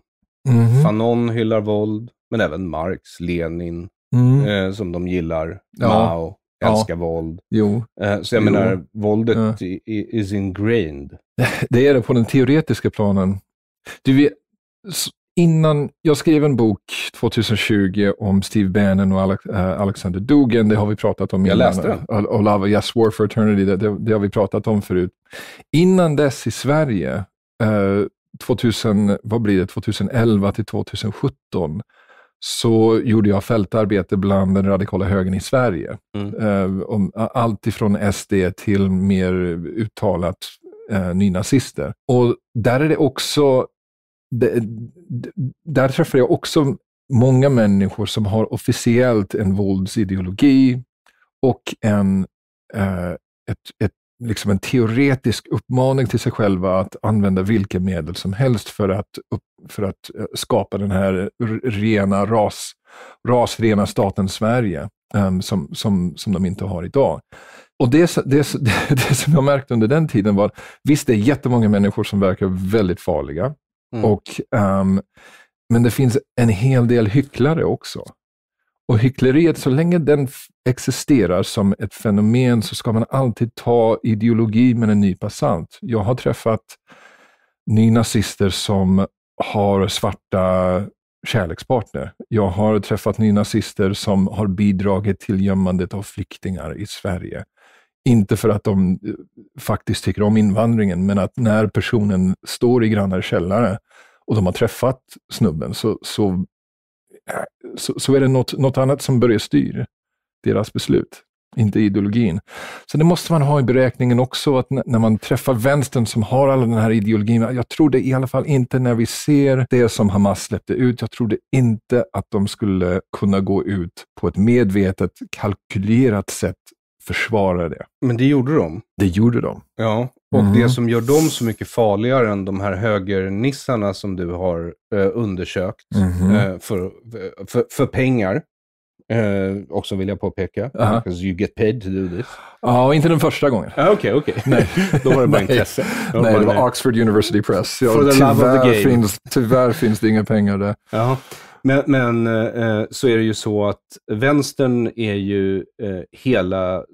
Mm. Fanon hyllar våld, men även Marx, Lenin, mm. eh, som de gillar, ja. Mao älska ja. våld. Jo. Eh, så jag jo. menar, våldet ja. is ingrained. [LAUGHS] Det är det på den teoretiska planen. Du vet, innan jag skrev en bok 2020 om Steve Bannon och eh, Alexander Dugan. Det har vi pratat om. Jag läste den. Och Love, yes, War for Eternity, det, det, det, har vi pratat om förut. Innan dess i Sverige, 2000, eh, vad blir det, 2011 till 2017, så gjorde jag fältarbete bland den radikala högern i Sverige. Mm. Eh, allt ifrån SD till mer uttalat eh, nynazister. Och där är det också, det, där träffar jag också många människor som har officiellt en våldsideologi och en, eh, ett, ett liksom en teoretisk uppmaning till sig själva att använda vilka medel som helst för att, för att eh, skapa den här rena ras, rasrena staten Sverige um, som, som, som de inte har idag. Och det, det, [LAUGHS] det, som jag märkte under den tiden var, visst det är jättemånga människor som verkar väldigt farliga, mm. och, um, men det finns en hel del hycklare också. Och hyckleriet, så länge den existerar som ett fenomen så ska man alltid ta ideologi med en nypa salt. Jag har träffat nynazister som har svarta kärlekspartner. Jag har träffat nynazister som har bidragit till gömmandet av flyktingar i Sverige. Inte för att de eh, faktiskt tycker om invandringen, men att när personen står i grannars källare och de har träffat snubben, så, så så, så är det något, något annat som börjar styra deras beslut, inte ideologin. Så det måste man ha i beräkningen också, att när man träffar vänstern som har alla den här ideologin, jag tror det i alla fall inte när vi ser det som Hamas släppte ut, jag trodde inte att de skulle kunna gå ut på ett medvetet, kalkylerat sätt försvara det. Men det gjorde de. Det gjorde de. Ja, och mm. det som gör dem så mycket farligare än de här högernissarna som du har eh, undersökt mm. eh, för, för, för, pengar, eh, också vill jag påpeka, uh -huh. because you get paid to do this. Ja, inte den första gången. Okej, ah, okej. Okay, [LAUGHS] okay. [LAUGHS] Då var det bara intresse. Nej, nej, det var Oxford University Press. Ja, tyvärr, finns, tyvärr finns det inga pengar där. Uh -huh. Men, men eh, så är det ju så att vänstern är ju eh, hela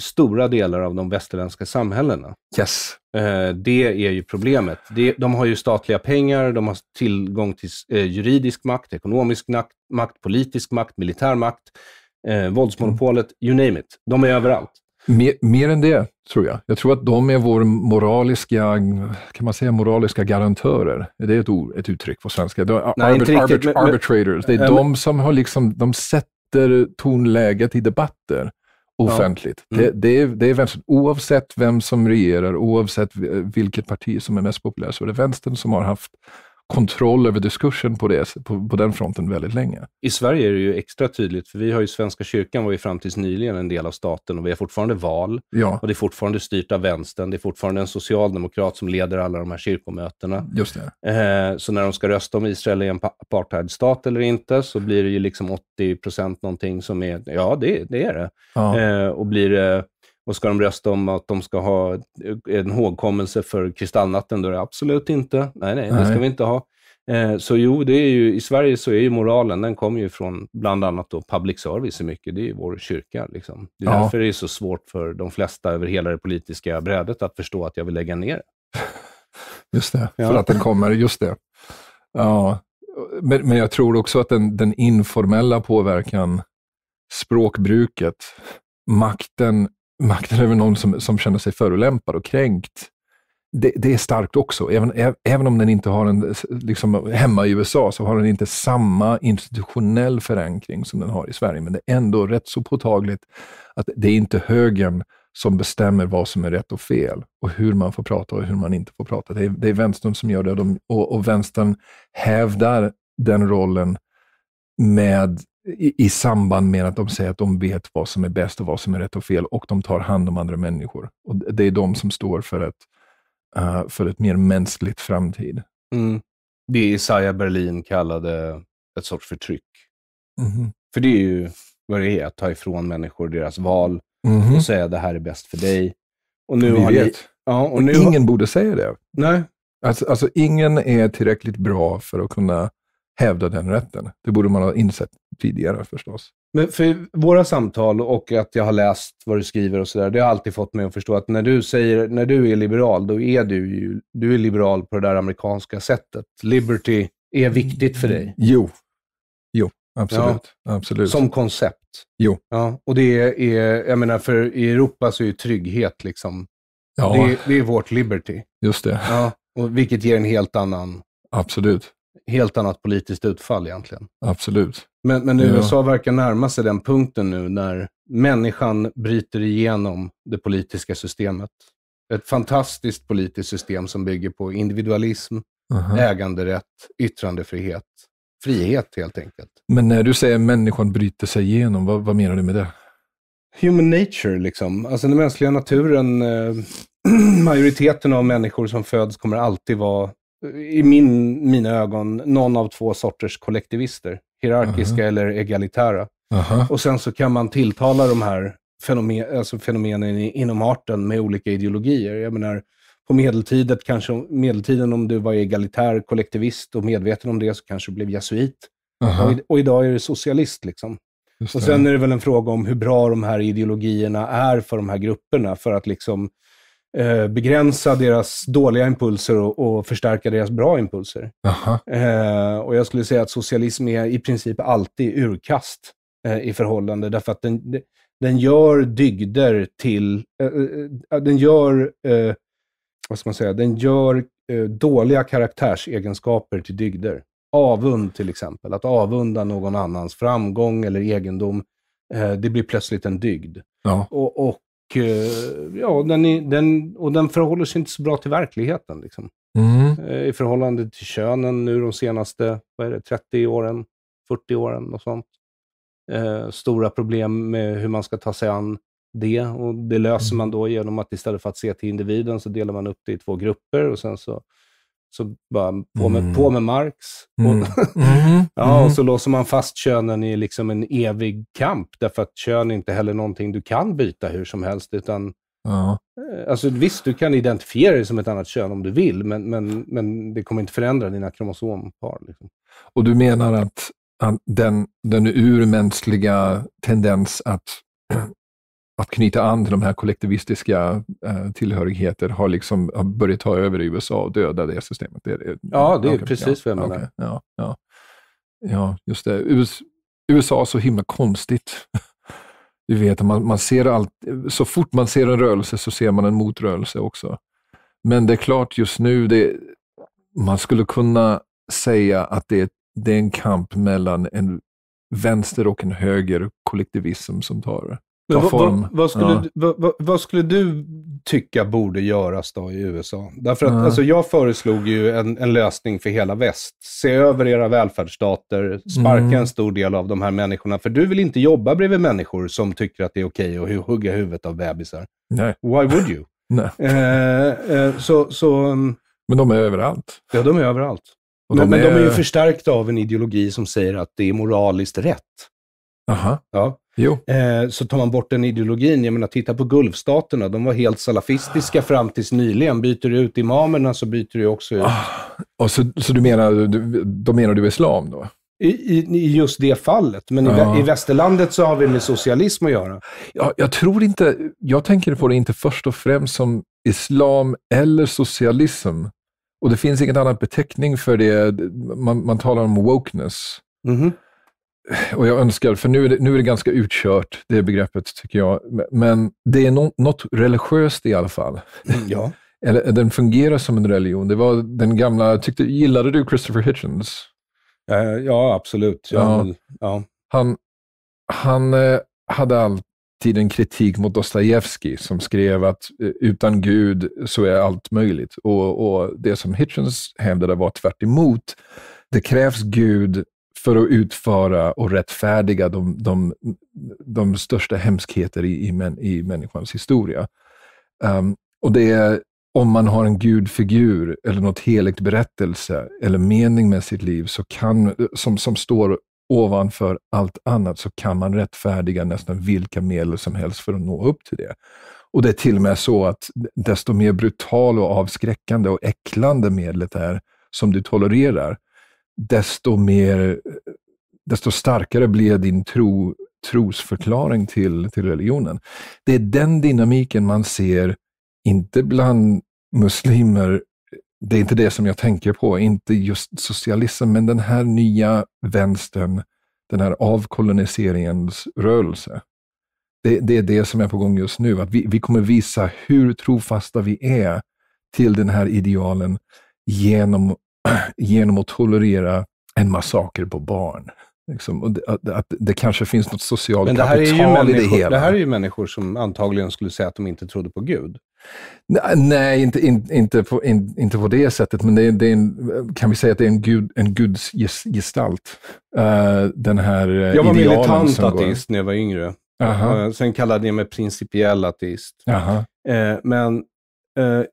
stora delar av de västerländska samhällena. Yes. Eh, det är ju problemet. Det, de har ju statliga pengar, de har tillgång till eh, juridisk makt, ekonomisk makt, politisk makt, militär makt, eh, våldsmonopolet, mm. you name it. De är överallt. Mer, mer, än det, tror jag. Jag tror att de är vår moraliska, kan man säga moraliska garantörer? Är det är ett, ord, ett uttryck på svenska. De, Nej, arbit, riktigt, arbit, men, arbitrators. Det är men, de som har liksom, de sätter tonläget i debatter offentligt. Ja. Mm. Det, det, är, det är vänstern. Oavsett vem som regerar, oavsett vilket parti som är mest populärt, så är det vänstern som har haft kontroll över diskursen på, det, på, på, den fronten väldigt länge. I Sverige är det ju extra tydligt, för vi har ju Svenska kyrkan var ju fram tills nyligen en del av staten och vi har fortfarande val. Ja. Och det är fortfarande styrt av vänstern. Det är fortfarande en socialdemokrat som leder alla de här kyrkomötena. Just det. Eh, så när de ska rösta om Israel är en apartheidstat eller inte så blir det ju liksom 80 procent någonting som är, ja det, det är det. Ja. Eh, och blir det och ska de rösta om att de ska ha en hågkommelse för kristallnatten, då är det absolut inte. Nej, nej, nej. det ska vi inte ha. Eh, så jo, det är ju, i Sverige så är ju moralen, den kommer ju från bland annat då public service mycket. Det är ju vår kyrka. Liksom. Det är ja. därför det är så svårt för de flesta över hela det politiska brädet att förstå att jag vill lägga ner [LAUGHS] Just det, ja. för att den kommer, just det. Ja. Men, men jag tror också att den, den informella påverkan, språkbruket, makten makten över någon som, som känner sig förolämpad och kränkt, det, det, är starkt också. Även, även om den inte har en, liksom, hemma i USA så har den inte samma institutionell förankring som den har i Sverige, men det är ändå rätt så påtagligt att det är inte högern som bestämmer vad som är rätt och fel och hur man får prata och hur man inte får prata. Det är, det är vänstern som gör det och, de, och, och vänstern hävdar den rollen med i, i samband med att de säger att de vet vad som är bäst och vad som är rätt och fel och de tar hand om andra människor. Och Det är de som står för ett, uh, för ett mer mänskligt framtid. Mm. Det Isaiah Berlin kallade ett sorts förtryck. Mm. För det är ju vad det är, att ta ifrån människor deras val mm. och säga det här är bäst för dig. Och nu Vi har vet. Ni... Ja, och nu... Ingen borde säga det. Nej. Alltså, alltså, ingen är tillräckligt bra för att kunna hävda den rätten. Det borde man ha insett tidigare förstås. Men för våra samtal och att jag har läst vad du skriver och sådär, det har alltid fått mig att förstå att när du säger, när du är liberal, då är du ju, du är liberal på det där amerikanska sättet. Liberty är viktigt för dig. Jo. Jo, absolut. Ja. absolut. Som koncept. Jo. Ja, och det är, jag menar, för i Europa så är ju trygghet liksom, ja. det, är, det är vårt liberty. Just det. Ja, och vilket ger en helt annan Absolut helt annat politiskt utfall egentligen. Absolut. Men, men USA ja. verkar närma sig den punkten nu när människan bryter igenom det politiska systemet. Ett fantastiskt politiskt system som bygger på individualism, Aha. äganderätt, yttrandefrihet. Frihet helt enkelt. Men när du säger människan bryter sig igenom, vad, vad menar du med det? Human nature, liksom. Alltså den mänskliga naturen. Eh, [CLEARS THROAT] majoriteten av människor som föds kommer alltid vara i min, mina ögon, någon av två sorters kollektivister. Hierarkiska uh eller egalitära. Uh Och sen så kan man tilltala de här fenomen, alltså fenomenen inom arten med olika ideologier. Jag menar, på medeltiden, kanske, medeltiden om du var egalitär kollektivist och medveten om det så kanske du blev jesuit. och, och, idag är du socialist. Liksom. Och sen är det väl en fråga om hur bra de här ideologierna är för de här grupperna för att liksom Eh, begränsa deras dåliga impulser och, och förstärka deras bra impulser. Eh, och jag skulle säga att socialism är i princip alltid urkast eh, i förhållande, därför att den, den gör dygder till... Eh, eh, den gör... vad ska man säga? Den gör dåliga karaktärsegenskaper till dygder. Avund till exempel, att avunda någon annans framgång eller egendom, det blir plötsligt en dygd. Ja. Och, och Eh, ja, den, är, den, och den förhåller sig inte så bra till verkligheten. Liksom. Mm. Eh, I förhållande till könen nu de senaste vad är det, 30 åren, 40 åren och sånt. Eh, stora problem med hur man ska ta sig an det. Och det löser mm. man då genom att istället för att se till individen så delar man upp det i två grupper och sen så så bara på med, mm. på med Marx. Mm. Och, mm. mm. [LAUGHS] ja, och så mm. låser man fast könen i liksom en evig kamp, därför att kön är inte heller någonting du kan byta hur som helst. utan ja. Eh, alltså, Visst, du kan identifiera dig som ett annat kön om du vill, men, men, men det kommer inte förändra dina kromosompar. Liksom. Och du menar att, den, den urmänskliga tendens att att knyta an till de här kollektivistiska eh, tillhörigheter har liksom har börjat ta över i USA och döda det systemet. Det, det, ja, det är precis ja, vad jag menar. Okay, ja, ja, ja, just det. US, USA är så himla konstigt. [LAUGHS] Du vet, man, man ser allt, så fort man ser en rörelse så ser man en motrörelse också. Men det är klart just nu, det, man skulle kunna säga att det, det är en kamp mellan en vänster och en höger kollektivism som tar det. Men vad, vad, vad, skulle, ja. vad, vad, skulle du tycka borde göras då i USA? Därför att ja. alltså, jag föreslog ju en, en, lösning för hela väst. Se över era välfärdsstater, sparka mm. en stor del av de här människorna. För du vill inte jobba bredvid människor som tycker att det är okej okay att hugga huvudet av bebisar. Nej. Why would you? [LAUGHS] Nej. Eh, eh, så, så, mm. men de är överallt. Ja, de är överallt. De men, är... men de är ju förstärkta av en ideologi som säger att det är moraliskt rätt. Aha. Ja eh, så tar man bort den ideologin. Jag menar, titta på Gulfstaterna. De var helt salafistiska fram tills nyligen. Byter du ut imamerna så byter du också ut... Ah. och så, så du menar, du, då menar du islam då? I, i, i just det fallet, men ja. i, i, västerlandet så har vi med socialism att göra. Ja, jag tror inte, jag tänker på det inte först och främst som islam eller socialism. Och det finns ingen annan beteckning för det. Man, man talar om wokeness. Mm -hmm och jag önskar, för nu är, det, nu är det ganska utkört, det begreppet tycker jag, men det är no, något religiöst i alla fall. Mm, ja. [LAUGHS] Eller, den fungerar som en religion. Det var den gamla, tyckte, gillade du Christopher Hitchens? Ja, eh, ja absolut. Ja, ja. Han, han eh, hade alltid en kritik mot Dostojevskij som skrev att eh, utan Gud så är allt möjligt. Och, och Det som Hitchens hävdade var tvärt emot. Det krävs Gud för att utföra och rättfärdiga de, de, de största hemskheter i, i, i människans historia. Um, och det är om man har en gudfigur eller något heligt berättelse eller mening med sitt liv så kan, som, som står ovanför allt annat så kan man rättfärdiga nästan vilka medel som helst för att nå upp till det. Och det är till och med så att desto mer brutal och avskräckande och äcklande medlet är som du tolererar, desto, mer, desto starkare blir din tro, trosförklaring till, till religionen. Det är den dynamiken man ser, inte bland muslimer, det är inte det som jag tänker på, inte just socialism, men den här nya vänstern, den här avkoloniseringens rörelse. Det, det, är det som är på gång just nu, att vi, vi kommer visa hur trofasta vi är till den här idealen genom [CLEARS THROAT] genom att tolerera en massaker på barn. Liksom, och det, att, det kanske finns något socialt Men det här kapital är ju i det hela. Det här är ju människor som antagligen skulle säga att de inte trodde på Gud. Nej, inte, inte, på, inte på det sättet, men det är, det är en, kan vi säga att det är en, gud, en guds gestalt? Uh, den här eh, Jag var militant ateist när jag var yngre. uh sen kallade jag mig principiell ateist. Uh-huh. Uh, men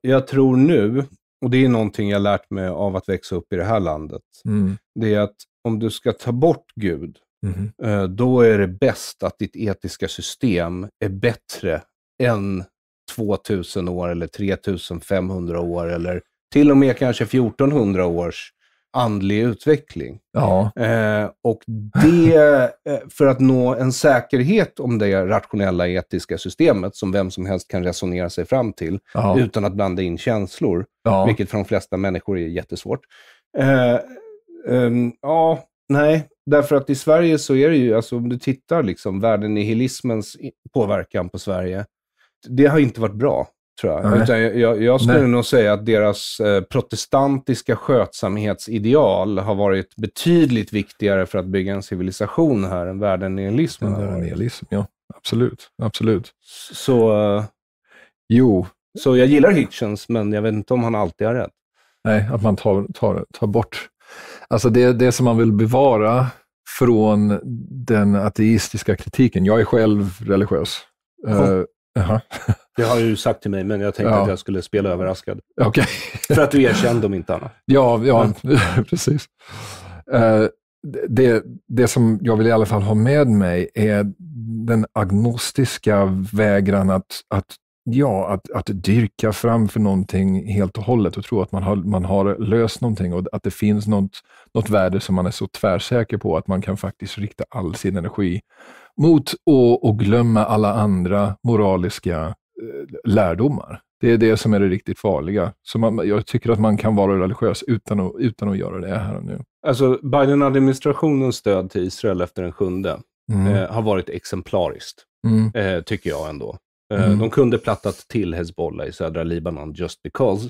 jag tror nu, och det är någonting jag lärt mig av att växa upp i det här landet, mm. det är att om du ska ta bort Gud, mm. då är det bäst att ditt etiska system är bättre än 2000 år eller 3500 år eller till och med kanske 1400 års andlig utveckling. Ja. Eh, och det, [LAUGHS] eh, för att nå en säkerhet om det rationella etiska systemet, som vem som helst kan resonera sig fram till, ja. utan att blanda in känslor, ja. vilket för de flesta människor är jättesvårt. Eh, eh, ja, nej, därför att i Sverige så är det ju, alltså om du tittar liksom, världenihilismens påverkan på Sverige, det har inte varit bra tror jag. Utan jag, jag, skulle Nej. nog säga att deras eh, protestantiska skötsamhetsideal har varit betydligt viktigare för att bygga en civilisation här än värdenihilismen. Värdenihilism, ja. Absolut. Absolut. Så... Eh, jo. Så jag gillar Hitchens, men jag vet inte om han alltid har rätt. Nej, att man tar, tar, tar bort... Alltså det, det som man vill bevara från den ateistiska kritiken. Jag är själv religiös. Oh. Uh, uh -huh. Det har du sagt till mig, men jag tänkte ja. att jag skulle spela överraskad. Okay. För att du erkände om inte annat. [LAUGHS] Ja, ja mm. [LAUGHS] precis. Eh, det, det som jag vill i alla fall ha med mig är den agnostiska vägran att, att Ja, att, att dyrka fram för någonting helt och hållet och tro att man har, man har löst någonting och att det finns något, något värde som man är så tvärsäker på att man kan faktiskt rikta all sin energi mot och, och glömma alla andra moraliska lärdomar. Det är det som är det riktigt farliga. Så man, jag tycker att man kan vara religiös utan att, utan att göra det här och nu. Alltså Biden-administrationens stöd till Israel efter den sjunde mm. eh, har varit exemplariskt, mm. eh, tycker jag ändå. Eh, mm. De kunde plattat till Hezbollah i södra Libanon just because,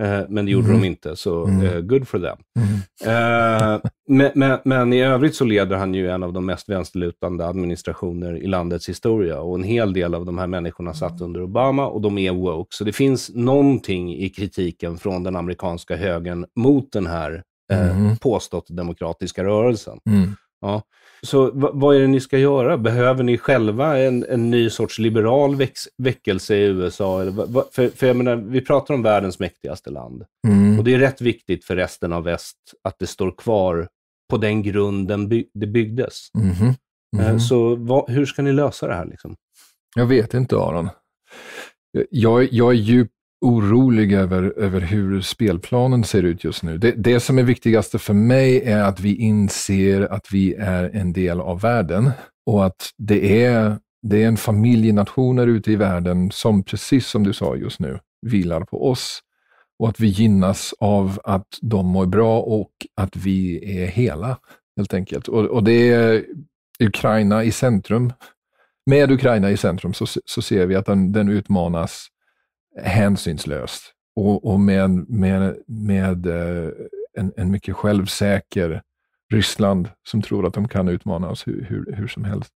Eh, men det gjorde mm. de inte, så mm. good for them. Mm. Men, men, men, i övrigt så leder han ju en av de mest vänsterlutande administrationer i landets historia. Och en hel del av de här människorna satt mm. under Obama och de är woke. Så det finns någonting i kritiken från den amerikanska högern mot den här eh, påstått demokratiska rörelsen. Mm. Ja. Så vad är det ni ska göra? Behöver ni själva en, en ny sorts liberal väx, väckelse i USA? För, för jag menar, vi pratar om världens mäktigaste land. Mm. Och det är rätt viktigt för resten av väst att det står kvar på den grunden by, det byggdes. Mm. Mm. Så vad, hur ska ni lösa det här? Liksom? Jag vet inte, Aron. Jag, jag är djupt orolig över, över hur spelplanen ser ut just nu. Det, det som är viktigast för mig är att vi inser att vi är en del av världen och att det är, det är en familj ute i världen som, precis som du sa just nu, vilar på oss och att vi gynnas av att de mår bra och att vi är hela, helt enkelt. Och, och det är Ukraina i centrum. Med Ukraina i centrum så, så ser vi att den, den utmanas hänsynslöst och, och med, med, med eh, en, en, mycket självsäker Ryssland som tror att de kan utmana oss hur, hur, hur som helst.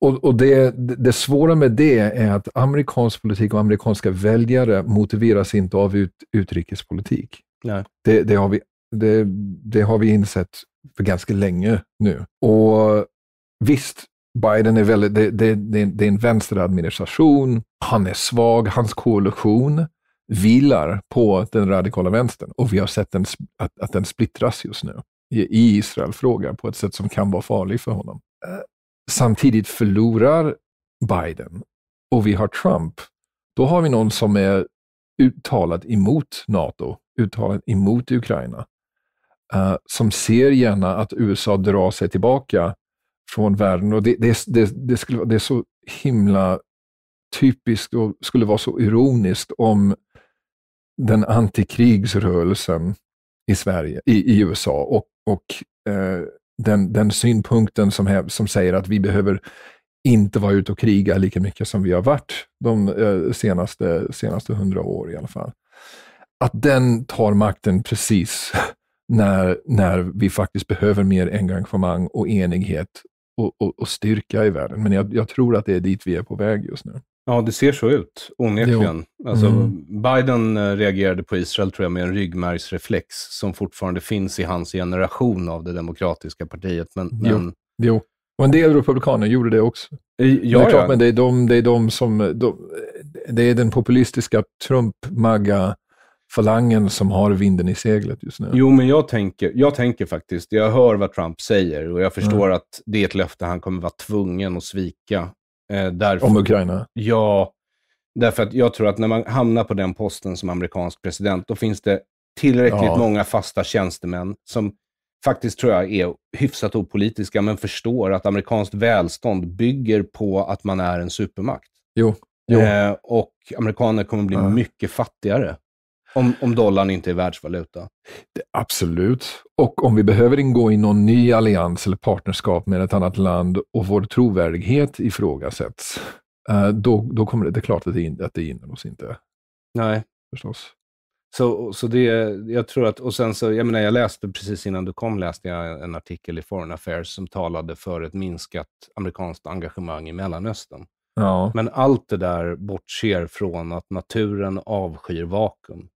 Och, och det, det, svåra med det är att amerikansk politik och amerikanska väljare motiveras inte av ut, utrikespolitik. Nej. Det, det, har vi, det, det har vi insett för ganska länge nu. Och Visst, Biden är väldigt, det, det, det, det är en vänsteradministration, han är svag, hans koalition vilar på den radikala vänstern och vi har sett den, att, att den splittras just nu i Israelfrågan på ett sätt som kan vara farligt för honom. Eh, samtidigt förlorar Biden och vi har Trump. Då har vi någon som är uttalat emot NATO, uttalat emot Ukraina, eh, som ser gärna att USA drar sig tillbaka från världen. Och det, det, det, det, skulle, det är så himla typiskt och skulle vara så ironiskt om den antikrigsrörelsen i, Sverige, i, i USA och, och eh, den, den synpunkten som, här, som säger att vi behöver inte vara ute och kriga lika mycket som vi har varit de eh, senaste, senaste hundra år i alla fall. Att den tar makten precis [LAUGHS] när, när vi faktiskt behöver mer engagemang och enighet och, och, och styrka i världen. Men jag, jag, tror att det är dit vi är på väg just nu. Ja, det ser så ut, onekligen. Alltså, mm. Biden eh, reagerade på Israel, tror jag, med en ryggmärgsreflex som fortfarande finns i hans generation av det demokratiska partiet. Men, men... Jo. Och en del republikaner gjorde det också. Ja, det är klart, ja. men det är, de, det är de som... De, det är den populistiska Trump-magga falangen som har vinden i seglet just nu. Jo, men jag tänker, jag tänker faktiskt, jag hör vad Trump säger och jag förstår mm. att det är ett löfte han kommer vara tvungen att svika. Eh, därför, Om Ukraina? Ja, därför att jag tror att när man hamnar på den posten som amerikansk president, då finns det tillräckligt ja. många fasta tjänstemän som faktiskt tror jag är hyfsat opolitiska, men förstår att amerikanskt välstånd bygger på att man är en supermakt. Jo. jo. Eh, och amerikaner kommer bli mm. mycket fattigare om, om dollarn inte är världsvaluta? Det, absolut. Och om vi behöver ingå i någon ny allians eller partnerskap med ett annat land och vår trovärdighet ifrågasätts, eh, då, då kommer det, det är klart att det, in, att det gynnar oss inte. Nej. Förstås. Så, så det, jag tror att, och sen så, jag menar, jag läste precis innan du kom, läste jag en artikel i Foreign Affairs som talade för ett minskat amerikanskt engagemang i Mellanöstern. Ja. Men allt det där bortser från att naturen avskyr vakuum.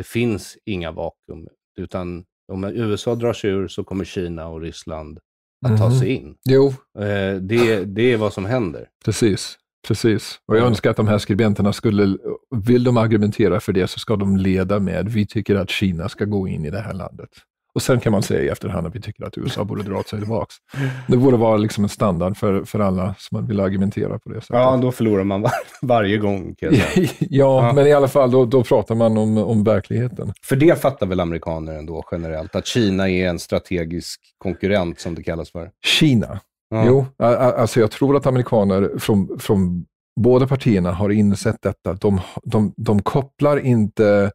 Det finns inga vakuum, utan om USA drar sig ur så kommer Kina och Ryssland att mm. ta mhm. sig in. Jo. Eh, det, det är vad som händer. Precis. Precis, och jag mm. önskar att de här skribenterna skulle, vill de argumentera för det så ska de leda med, vi tycker att Kina ska gå in i det här landet. Och sen kan man säga i efterhand att vi tycker att USA borde dra sig tillbaka. Det borde vara liksom en standard för, för alla som vill argumentera på det sättet. Ja, då förlorar man var, varje gång. kan jag [LAUGHS] ja, ja, men i alla fall, då, då pratar man om, om verkligheten. För det fattar väl amerikaner ändå generellt, att Kina är en strategisk konkurrent, som det kallas för? Kina? Ja. Jo, alltså jag tror att amerikaner från, från båda partierna har insett detta. De, de, de kopplar inte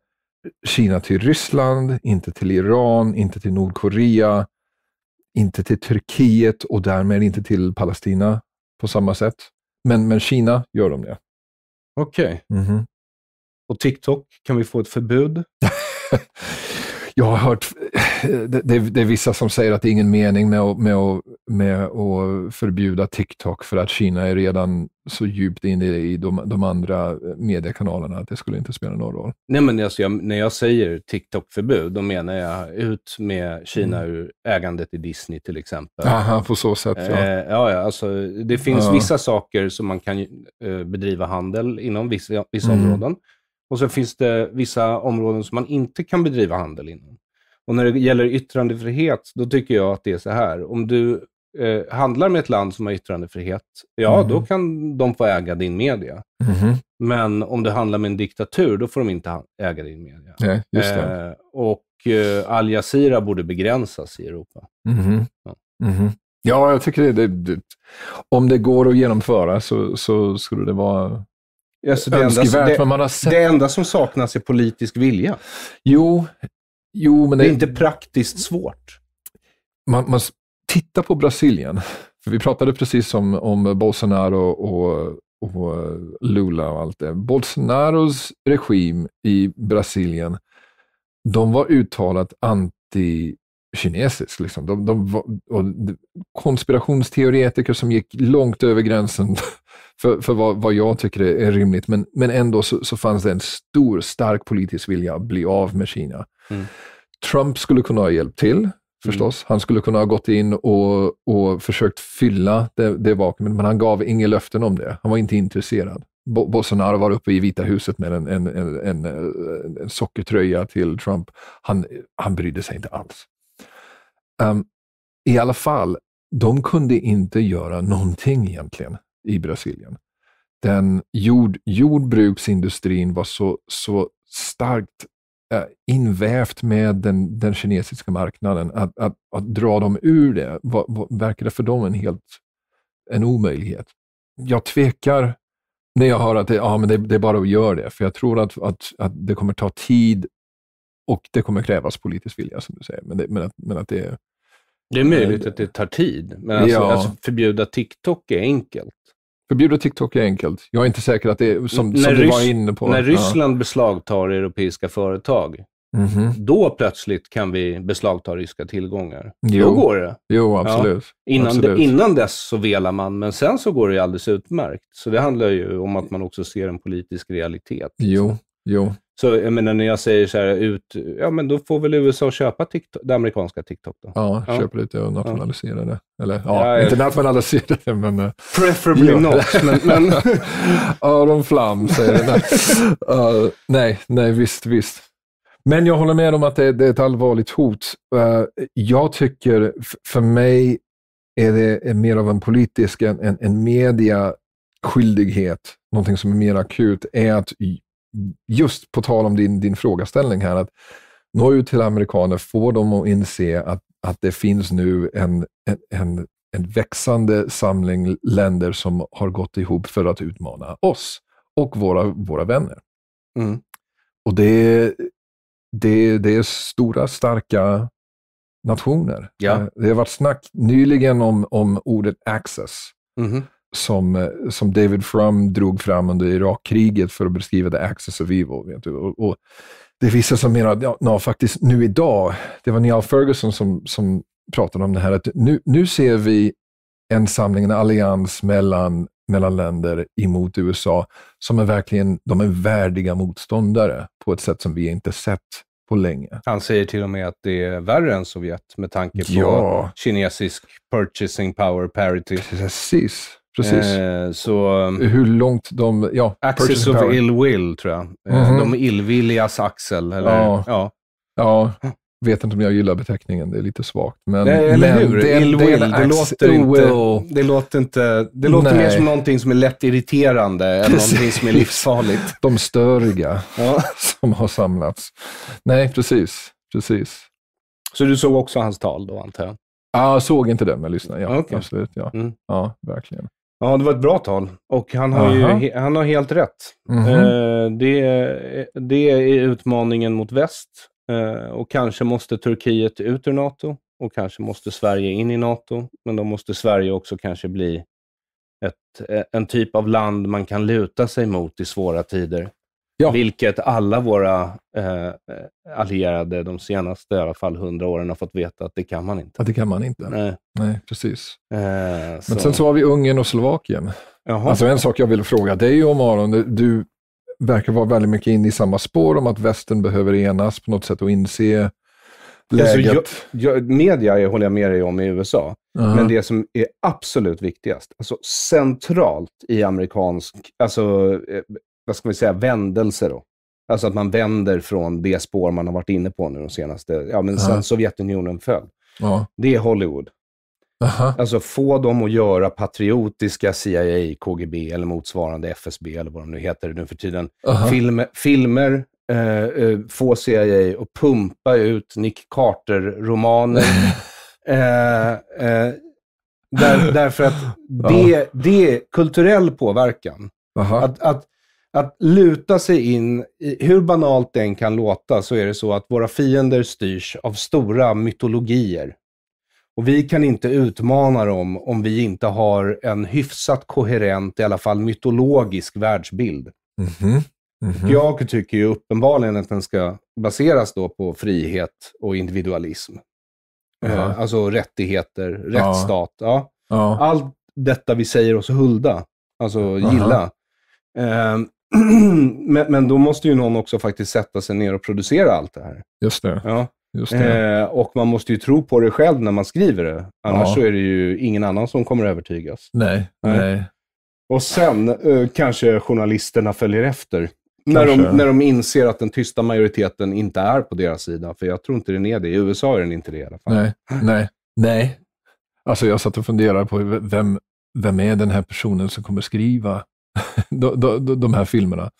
Kina till Ryssland, inte till Iran, inte till Nordkorea, inte till Turkiet och därmed inte till Palestina på samma sätt. Men, men Kina gör de det. Okej. Okay. Mm -hmm. Och TikTok, kan vi få ett förbud? [LAUGHS] jag har hört det, det, är vissa som säger att det är ingen mening med att, med, att, med att förbjuda TikTok för att Kina är redan så djupt inne i de, de andra mediekanalerna att det skulle inte spela någon roll. Nej, men alltså jag, när jag säger TikTok-förbud, då menar jag ut med Kina mm. ur ägandet i Disney till exempel. Aha, på så sätt. Ja, eh, ja alltså, det finns ja. vissa saker som man kan eh, bedriva handel inom, vissa, vissa mm. områden. Och så finns det vissa områden som man inte kan bedriva handel inom. Och när det gäller yttrandefrihet, då tycker jag att det är så här. Om du eh, handlar med ett land som har yttrandefrihet, ja, mm. då kan de få äga din media. Mm. Men om du handlar med en diktatur, då får de inte äga din media. Nej, just det. Eh, och eh, Al Jazeera borde begränsas i Europa. Mm. Ja. Mm-hmm. ja. jag tycker det, det, det, Om det går att genomföra så, så skulle det vara Alltså det, enda som, det, det, enda som, saknas är politisk vilja. Jo, Jo, men det, är inte praktiskt svårt. Man, man tittar på Brasilien. För vi pratade precis om, om Bolsonaro och, och Lula och allt det. Bolsonaros regim i Brasilien, de var uttalat anti kinesisk. Liksom. De, de var, konspirationsteoretiker som gick långt över gränsen [LAUGHS] för, för vad, vad jag tycker är rimligt, men, men ändå så, så fanns det en stor, stark politisk vilja att bli av med Kina. Trump skulle kunna ha hjälpt till förstås. Mm. Han skulle kunna ha gått in och, och försökt fylla det, det vakuumet, men han gav inga löften om det. Han var inte intresserad. Bolsonaro var uppe i Vita huset med en, en, en, en, eh, en sockertröja till Trump. Han, han brydde sig inte alls. Um, I alla fall, de kunde inte göra någonting egentligen i Brasilien. Den jord, jordbruksindustrin var så, så starkt Eh, invävt med den, den kinesiska marknaden, att, att, att, dra dem ur det, var, var, verkade för dem en helt en omöjlighet. Jag tvekar när jag hör att det, ja, men det, det är bara att göra det, för jag tror att, att, att det kommer ta tid och det kommer krävas politisk vilja, som du säger. Men, det, men, att, men att det, det är möjligt att det tar tid, men alltså, ja. alltså förbjuda TikTok är enkelt. Förbjuda TikTok är enkelt. Jag är inte säker att det är som, som du var inne på. När Ryssland ja. beslagtar europeiska företag, mm -hmm. då plötsligt kan vi beslagta ryska tillgångar. Jo. Då går det. Jo, absolut. Ja. Innan, absolut. Det, innan dess så velar man, men sen så går det ju alldeles utmärkt. Så det handlar ju om att man också ser en politisk realitet. Jo, liksom. Jo. Så jag menar, när jag säger så här, ut, ja men då får väl USA köpa TikTok, det amerikanska TikTok då? Ja, ja. köpa lite och nationalisera ja. det. Eller ja, ja nationalisera eh, det, men... Preferably ja. not, men... men. [LAUGHS] Aron Flam säger det. uh, [LAUGHS] nej, nej, visst, visst. Men jag håller med om att det, det är ett allvarligt hot. Uh, jag tycker, för mig är det är mer av en politisk, en, en media skyldighet, någonting som är mer akut, är att just på tal om din, din frågeställning här, att nå ut till amerikaner, få dem att inse att, att det finns nu en, en, en växande samling länder som har gått ihop för att utmana oss och våra, våra vänner. Mm. Och det, det, det är stora, starka nationer. Ja. Eh, det har varit snack nyligen om, om ordet access. Mm som, eh, som David Frum drog fram under Irakkriget för att beskriva the axis of evil. Vet du? Och, och det är vissa som menar att ja, no, faktiskt nu idag, det var Neil Ferguson som, som pratade om det här, att nu, nu ser vi en samling, en allians mellan, mellan länder emot USA som är verkligen de är värdiga motståndare på ett sätt som vi inte sett på länge. Han säger till och med att det är värre än Sovjet med tanke på ja. kinesisk purchasing power parity. Precis. Precis. Eh, så, um, Hur långt de... Ja, axis of power. ill will, tror jag. Mm -hmm. De illvilligas axel. Eller, ja. ja. ja. Vet inte om jag gillar beteckningen, det är lite svagt. Men, det, eller men, hur? Det, ill will, det, det låter inte, det låter, inte, det låter Nej. mer som någonting som är lätt irriterande än någonting som är livsfarligt. De störiga ja. som har samlats. Nej, precis. precis. Så du såg också hans tal då, antar jag? Ja, ah, såg inte det, men lyssnade. Ja, okay. absolut. Ja. Mm. ja, verkligen. Ja, det var ett bra tal. Och han har, ju, han har helt rätt. Mm -hmm. eh, det, det är utmaningen mot väst. Eh, och kanske måste Turkiet ut ur NATO och kanske måste Sverige in i NATO. Men då måste Sverige också kanske bli ett, en typ av land man kan luta sig mot i svåra tider. Ja. Vilket alla våra eh, allierade de senaste i alla fall hundra åren har fått veta att det kan man inte. Att det kan man inte. Nej, Nej precis. Eh, Men så. sen så har vi Ungern och Slovakien. Jaha. Alltså en sak jag vill fråga dig om Aron, du verkar vara väldigt mycket inne i samma spår om att västern behöver enas på något sätt och inse läget. Alltså, jag, jag, media håller jag med dig om i USA, uh-huh. men det som är absolut viktigast, alltså centralt i amerikansk, alltså eh, vad ska vi säga, vändelse då. Alltså att man vänder från det spår man har varit inne på nu de senaste, ja men sen Sovjetunionen föll. Det är Hollywood. Aha. Alltså få dem att göra patriotiska CIA, KGB eller motsvarande FSB eller vad de nu heter nu för tiden. Filmer, filmer eh, eh få CIA att pumpa ut Nick Carter-romaner. [LAUGHS] eh, eh, där, därför att det, det är kulturell påverkan. Att, att, att luta sig in, hur banalt den kan låta, så är det så att våra fiender styrs av stora mytologier. Och vi kan inte utmana dem om vi inte har en hyfsat koherent, i alla fall mytologisk världsbild. Mm -hmm. Mm -hmm. Jag tycker ju uppenbarligen att den ska baseras då på frihet och individualism. Mm -hmm. Alltså rättigheter, rättsstat. Ja. Ja. Allt detta vi säger oss hulda, alltså gilla. Eh, [CLEARS THROAT] men, men då måste ju någon också faktiskt sätta sig ner och producera allt det här. Just det. Ja. Just det. Eh, och man måste ju tro på det själv när man skriver det. Annars ja. så är det ju ingen annan som kommer övertygas. Nej. nej. nej. Och sen eh, kanske journalisterna följer efter. När de, när de inser att den tysta majoriteten inte är på deras sida. För jag tror inte den är det. I USA är den inte det i alla fall. Nej, nej, nej. Alltså jag satt och funderade på vem, vem är den här personen som kommer skriva [LAUGHS] de, de, de här filmerna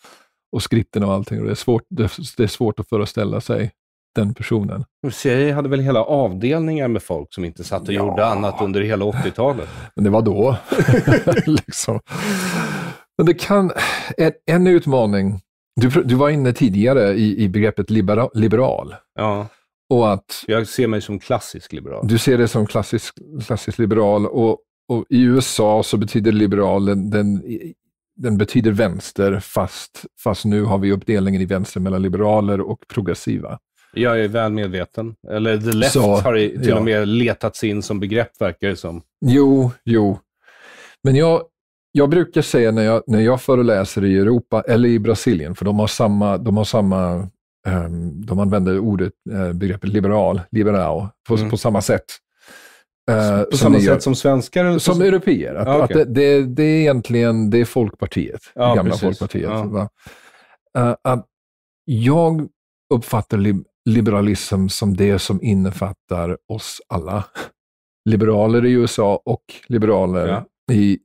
och skripten och allting. Och det, är svårt, det, är svårt att föreställa sig den personen. CIA hade väl hela avdelningar med folk som inte satt och ja. gjorde annat under hela 80-talet? [LAUGHS] Men det var då. [LAUGHS] liksom. Men det kan, en, en utmaning, du, du, var inne tidigare i, i begreppet libera, liberal. Ja. Och att, jag ser mig som klassisk liberal. Du ser dig som klassisk, klassisk liberal och, och i USA så betyder liberal den, den den betyder vänster, fast, fast nu har vi uppdelningen i vänster mellan liberaler och progressiva. Jag är väl medveten. Eller the left Så, har till ja. och med letats in som begrepp, verkar det som. Jo, jo. Men jag, jag brukar säga när jag, när jag föreläser i Europa, eller i Brasilien, för de har samma, de har samma ehm, de använder ordet, eh, begreppet liberal, liberal, på, mm. på samma sätt på eh, samma sätt som svenskar? Som europeer. Att, ah, okay. att det, det, det, är egentligen det är Folkpartiet, ah, det gamla precis. Folkpartiet. Ah. Uh, att jag uppfattar li liberalism som det som innefattar oss alla. Liberaler i USA och liberaler ja. i,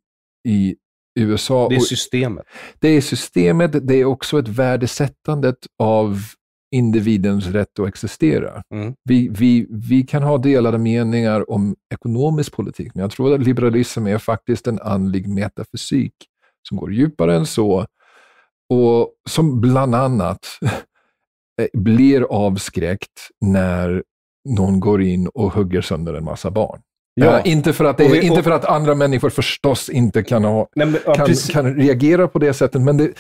i USA. Det är systemet. Det är systemet. Det är också ett värdesättande av individens rätt att existera. Mm. Vi, vi, vi kan ha delade meningar om ekonomisk politik, men jag tror att liberalism är faktiskt en andlig metafysik som går djupare än så och som bland annat eh, blir avskräckt när någon går in och hugger sönder en massa barn. Ja. Äh, inte, för att det, och vi, och, inte för att andra människor förstås inte kan, ha, nej, men, ja, kan, kan, reagera på det sättet, men det,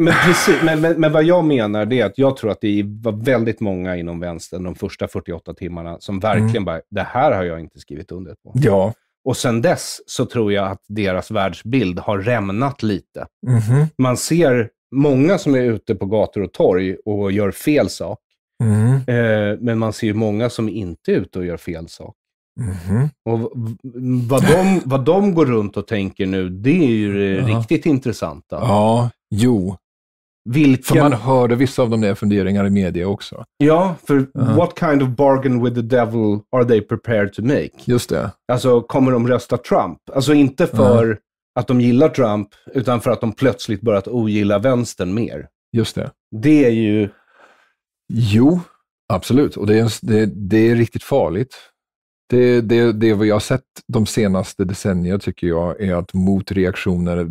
men, precis, men, men, men, vad jag menar det är att jag tror att det var väldigt många inom vänstern de första 48 timmarna som mm. verkligen mm. bara, det här har jag inte skrivit under på. Ja. Och sen dess så tror jag att deras världsbild har rämnat lite. Mm. Man ser många som är ute på gator och torg och gör fel sak. Mm. Eh, men man ser många som inte är ute och gör fel sak. Mm. Och vad de, vad de går runt och tänker nu, det är ju det [LAUGHS] ja. riktigt intressanta. Ja, jo. Vilken... För man hörde vissa av de där funderingarna i media också. Ja, för uh -huh. what kind of bargain with the devil are they prepared to make? Just det. Alltså, kommer de rösta Trump? Alltså inte för uh -huh. att de gillar Trump, utan för att de plötsligt börjat ogilla vänstern mer. Just det. Det är ju... Jo, absolut. Och det är, det, det är riktigt farligt. Det, det, det vi har sett de senaste decennierna tycker jag är att motreaktioner,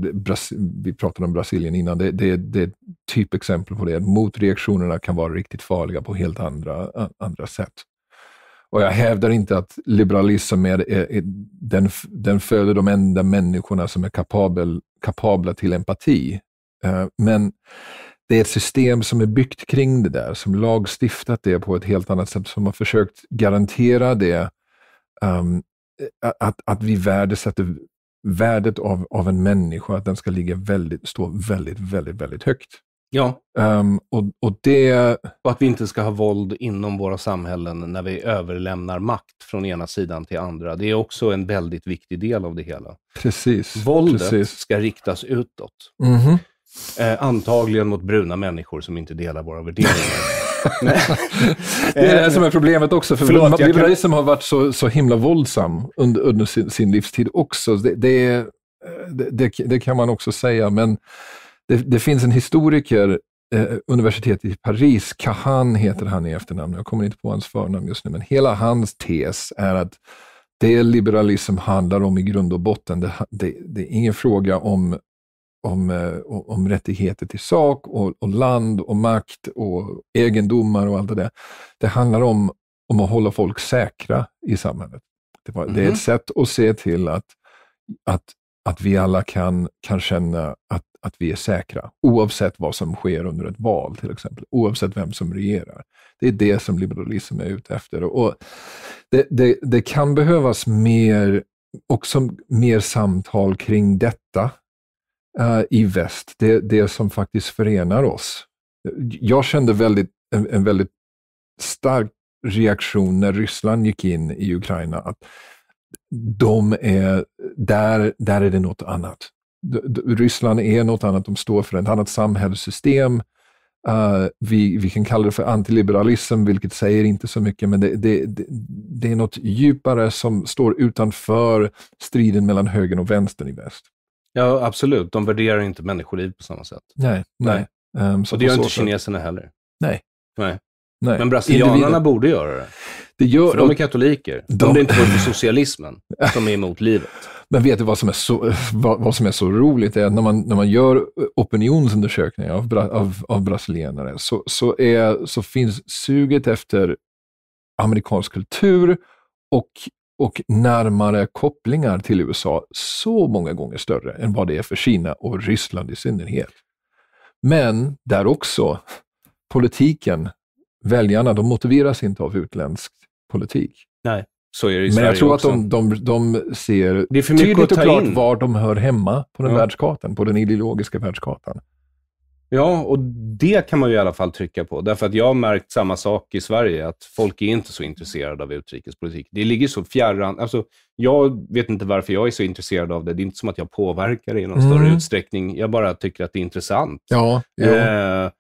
vi pratade om Brasilien innan, det, det, det är typexempel på det. Motreaktionerna kan vara riktigt farliga på helt andra, andra sätt. Och jag hävdar inte att liberalism är, är, är den, den föder de enda människorna som är kapabel, kapabla till empati. Eh, men det är ett system som är byggt kring det där, som lagstiftat det på ett helt annat sätt, som har försökt garantera det um, att, att vi värdesätter värdet av, av en människa, att den ska ligga väldigt, stå väldigt, väldigt, väldigt högt. Ja. Um, och, och, det... och att vi inte ska ha våld inom våra samhällen när vi överlämnar makt från ena sidan till andra. Det är också en väldigt viktig del av det hela. Precis. Våldet Precis. ska riktas utåt. Mm -hmm. eh, antagligen mot bruna människor som inte delar våra värderingar det är det som är problemet också, för Förlåt, Bill kan... Reisem har varit så, så himla våldsam under, under sin, sin, livstid också. Det, det, eh, det, det, kan man också säga, men det, finns en historiker, eh, universitetet i Paris, Kahan heter han i efternamn, jag kommer inte på hans förnamn just nu, men hela hans tes är att det liberalism handlar om i grund och botten, det, det, det, är ingen fråga om om, eh, om rättigheter till sak och, och, land och makt och egendomar och allt det där. Det handlar om, om att hålla folk säkra i samhället. Det, var, mm. det är ett mhm. sätt att se till att, att, att vi alla kan, kan känna att, att vi är säkra, oavsett vad som sker under ett val till exempel, oavsett vem som regerar. Det är det som liberalism är ute efter. Och det, det, det kan behövas mer, också mer samtal kring detta Eh, i väst, det, det som faktiskt förenar oss. Jag kände väldigt, en, en väldigt stark reaktion när Ryssland gick in i Ukraina, att de är, där, där är det något annat. Ryssland är något annat, de står för ett annat samhällssystem. Uh, vi, vi kan kalla det för antiliberalism, vilket säger inte så mycket, men det, det, det, det är något djupare som står utanför striden mellan högern och vänstern i väst. Ja, absolut. De värderar inte människoliv på samma sätt. Nej. nej. nej. Um, och det gör inte kineserna heller. Nej. nej. Nej. Men brasilianarna Individer. borde göra det. det gör, för de är katoliker. De... Om det inte vore för socialismen [LAUGHS] som är emot livet. Men vet du vad som är så, vad, vad som är så roligt? är att när man, när man gör opinionsundersökningar av, bra, av, av brasilianare så, så, är, så finns suget efter amerikansk kultur och och närmare kopplingar till USA så många gånger större än vad det är för Kina och Ryssland i synnerhet. Men där också, politiken, väljarna, de motiveras inte av utländsk politik. Nej, så är det i Men jag tror också. att de, de, de ser tydligt och klart in. var de hör hemma på den ja. världskartan, på den ideologiska världskartan. Ja, och det kan man ju i alla fall trycka på. Därför att jag har märkt samma sak i Sverige, att folk är inte så intresserade av utrikespolitik. Det ligger så fjärran... Alltså, jag vet inte varför jag är så intresserad av det. Det är inte som att jag påverkar det i någon mm. större utsträckning. Jag bara tycker att det är intressant. Ja, ja. Eh,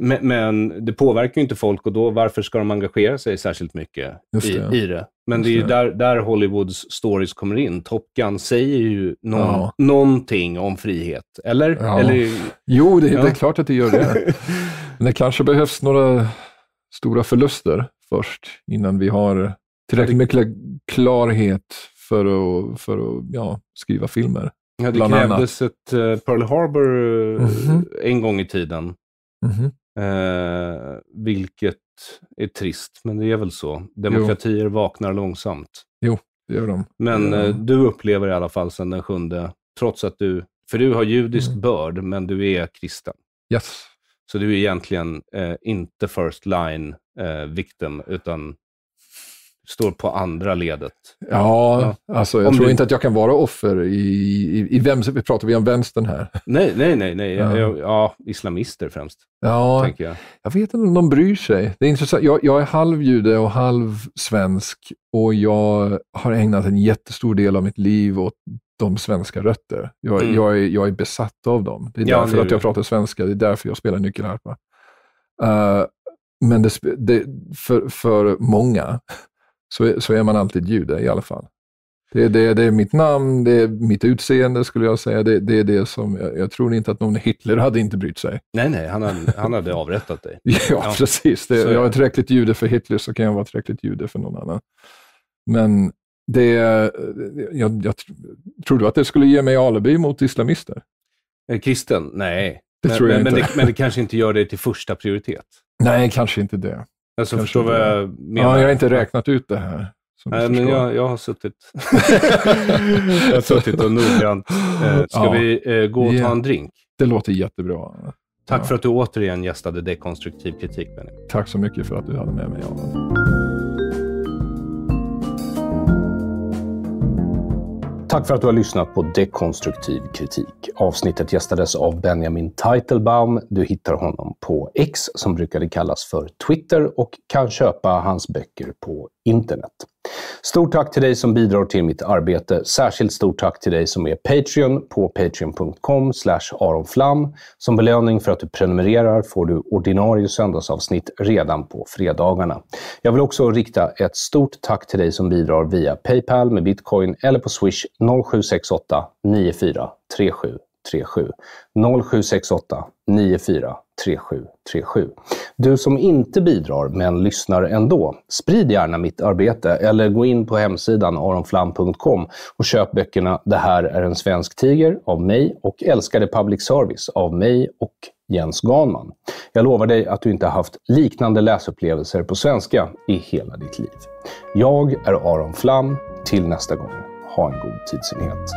men, men, det påverkar ju inte folk och då varför ska de engagera sig särskilt mycket i det. i det? Men det är ju Där, där Hollywoods stories kommer in. Top Gun säger ju någon, ja. någonting om frihet, eller? Ja. eller jo, det, ja. det är klart att det gör det. men [LAUGHS] det kanske behövs några stora förluster först innan vi har tillräckligt mycket klarhet för att, för att ja, skriva filmer. Ja, det krävdes annat. ett eh, Pearl Harbor mm -hmm. en gång i tiden. Mm -hmm. Eh, vilket är trist, men det är väl så. Demokratier jo. vaknar långsamt. Jo, det gör de. Men eh, du upplever i alla fall sedan den sjunde, trots att du, för du har judisk mm. börd, men du är kristen. Yes. Så du är egentligen eh, inte first line eh, victim, utan står på andra ledet. Ja, ja. alltså jag om tror du... inte att jag kan vara offer i, i, i vem, vi pratar vi om vänstern här? Nej, nej, nej, nej. Ja. Jag, ja islamister främst. Ja, tänker jag. jag vet inte om de bryr sig. Det är intressant. Jag, jag är halvjude och halv svensk och jag har ägnat en jättestor del av mitt liv åt de svenska rötter. Jag, mm. jag, är, jag är besatt av dem. Det är ja, därför det är att jag pratar svenska, det är därför jag spelar nyckelharpa. Uh, men det, det, för, för många så, så är man alltid jude i alla fall. Det, det, det är mitt namn, det är mitt utseende skulle jag säga. Det, det är det som, jag, jag, tror inte att någon Hitler hade inte brytt sig. Nej, nej, han hade, han hade avrättat dig. [LAUGHS] ja, ja, precis. Det, jag är tillräckligt jude för Hitler så kan jag vara tillräckligt jude för någon annan. Men det, jag, jag, tror du att det skulle ge mig alibi mot islamister? Eh, kristen? Nej. Det men, tror jag men, inte. Men det, men det kanske inte gör dig till första prioritet? Nej, kanske inte det. Alltså, Kanske förstår vad jag menar? Ja, jag har inte räknat ut det här. Nej, men jag, jag har suttit. [LAUGHS] jag har suttit och noggrant. Eh, ska ja. vi eh, gå och ta en drink? Det låter jättebra. Tack ja. för att du återigen gästade Dekonstruktiv kritik, Benny. Tack så mycket för att du hade med mig. Ja. Tack för att du har lyssnat på Dekonstruktiv kritik. Avsnittet gästades av Benjamin Teitelbaum. Du hittar honom på X, som brukade kallas för Twitter, och kan köpa hans böcker på internet. Stort tack till dig som bidrar till mitt arbete. Särskilt stort tack till dig som är Patreon på patreon.com aronflam. Som belöning för att du prenumererar får du ordinarie söndagsavsnitt redan på fredagarna. Jag vill också rikta ett stort tack till dig som bidrar via Paypal med bitcoin eller på swish 0768 94 3737 0768 943737. Du som inte bidrar men lyssnar ändå, sprid gärna mitt arbete eller gå in på hemsidan aronflam.com och köp böckerna Det här är en svensk tiger av mig och Älskade public service av mig och Jens Ganman. Jag lovar dig att du inte har haft liknande läsupplevelser på svenska i hela ditt liv. Jag är Aron Flam. Till nästa gång, ha en god tidsenhet.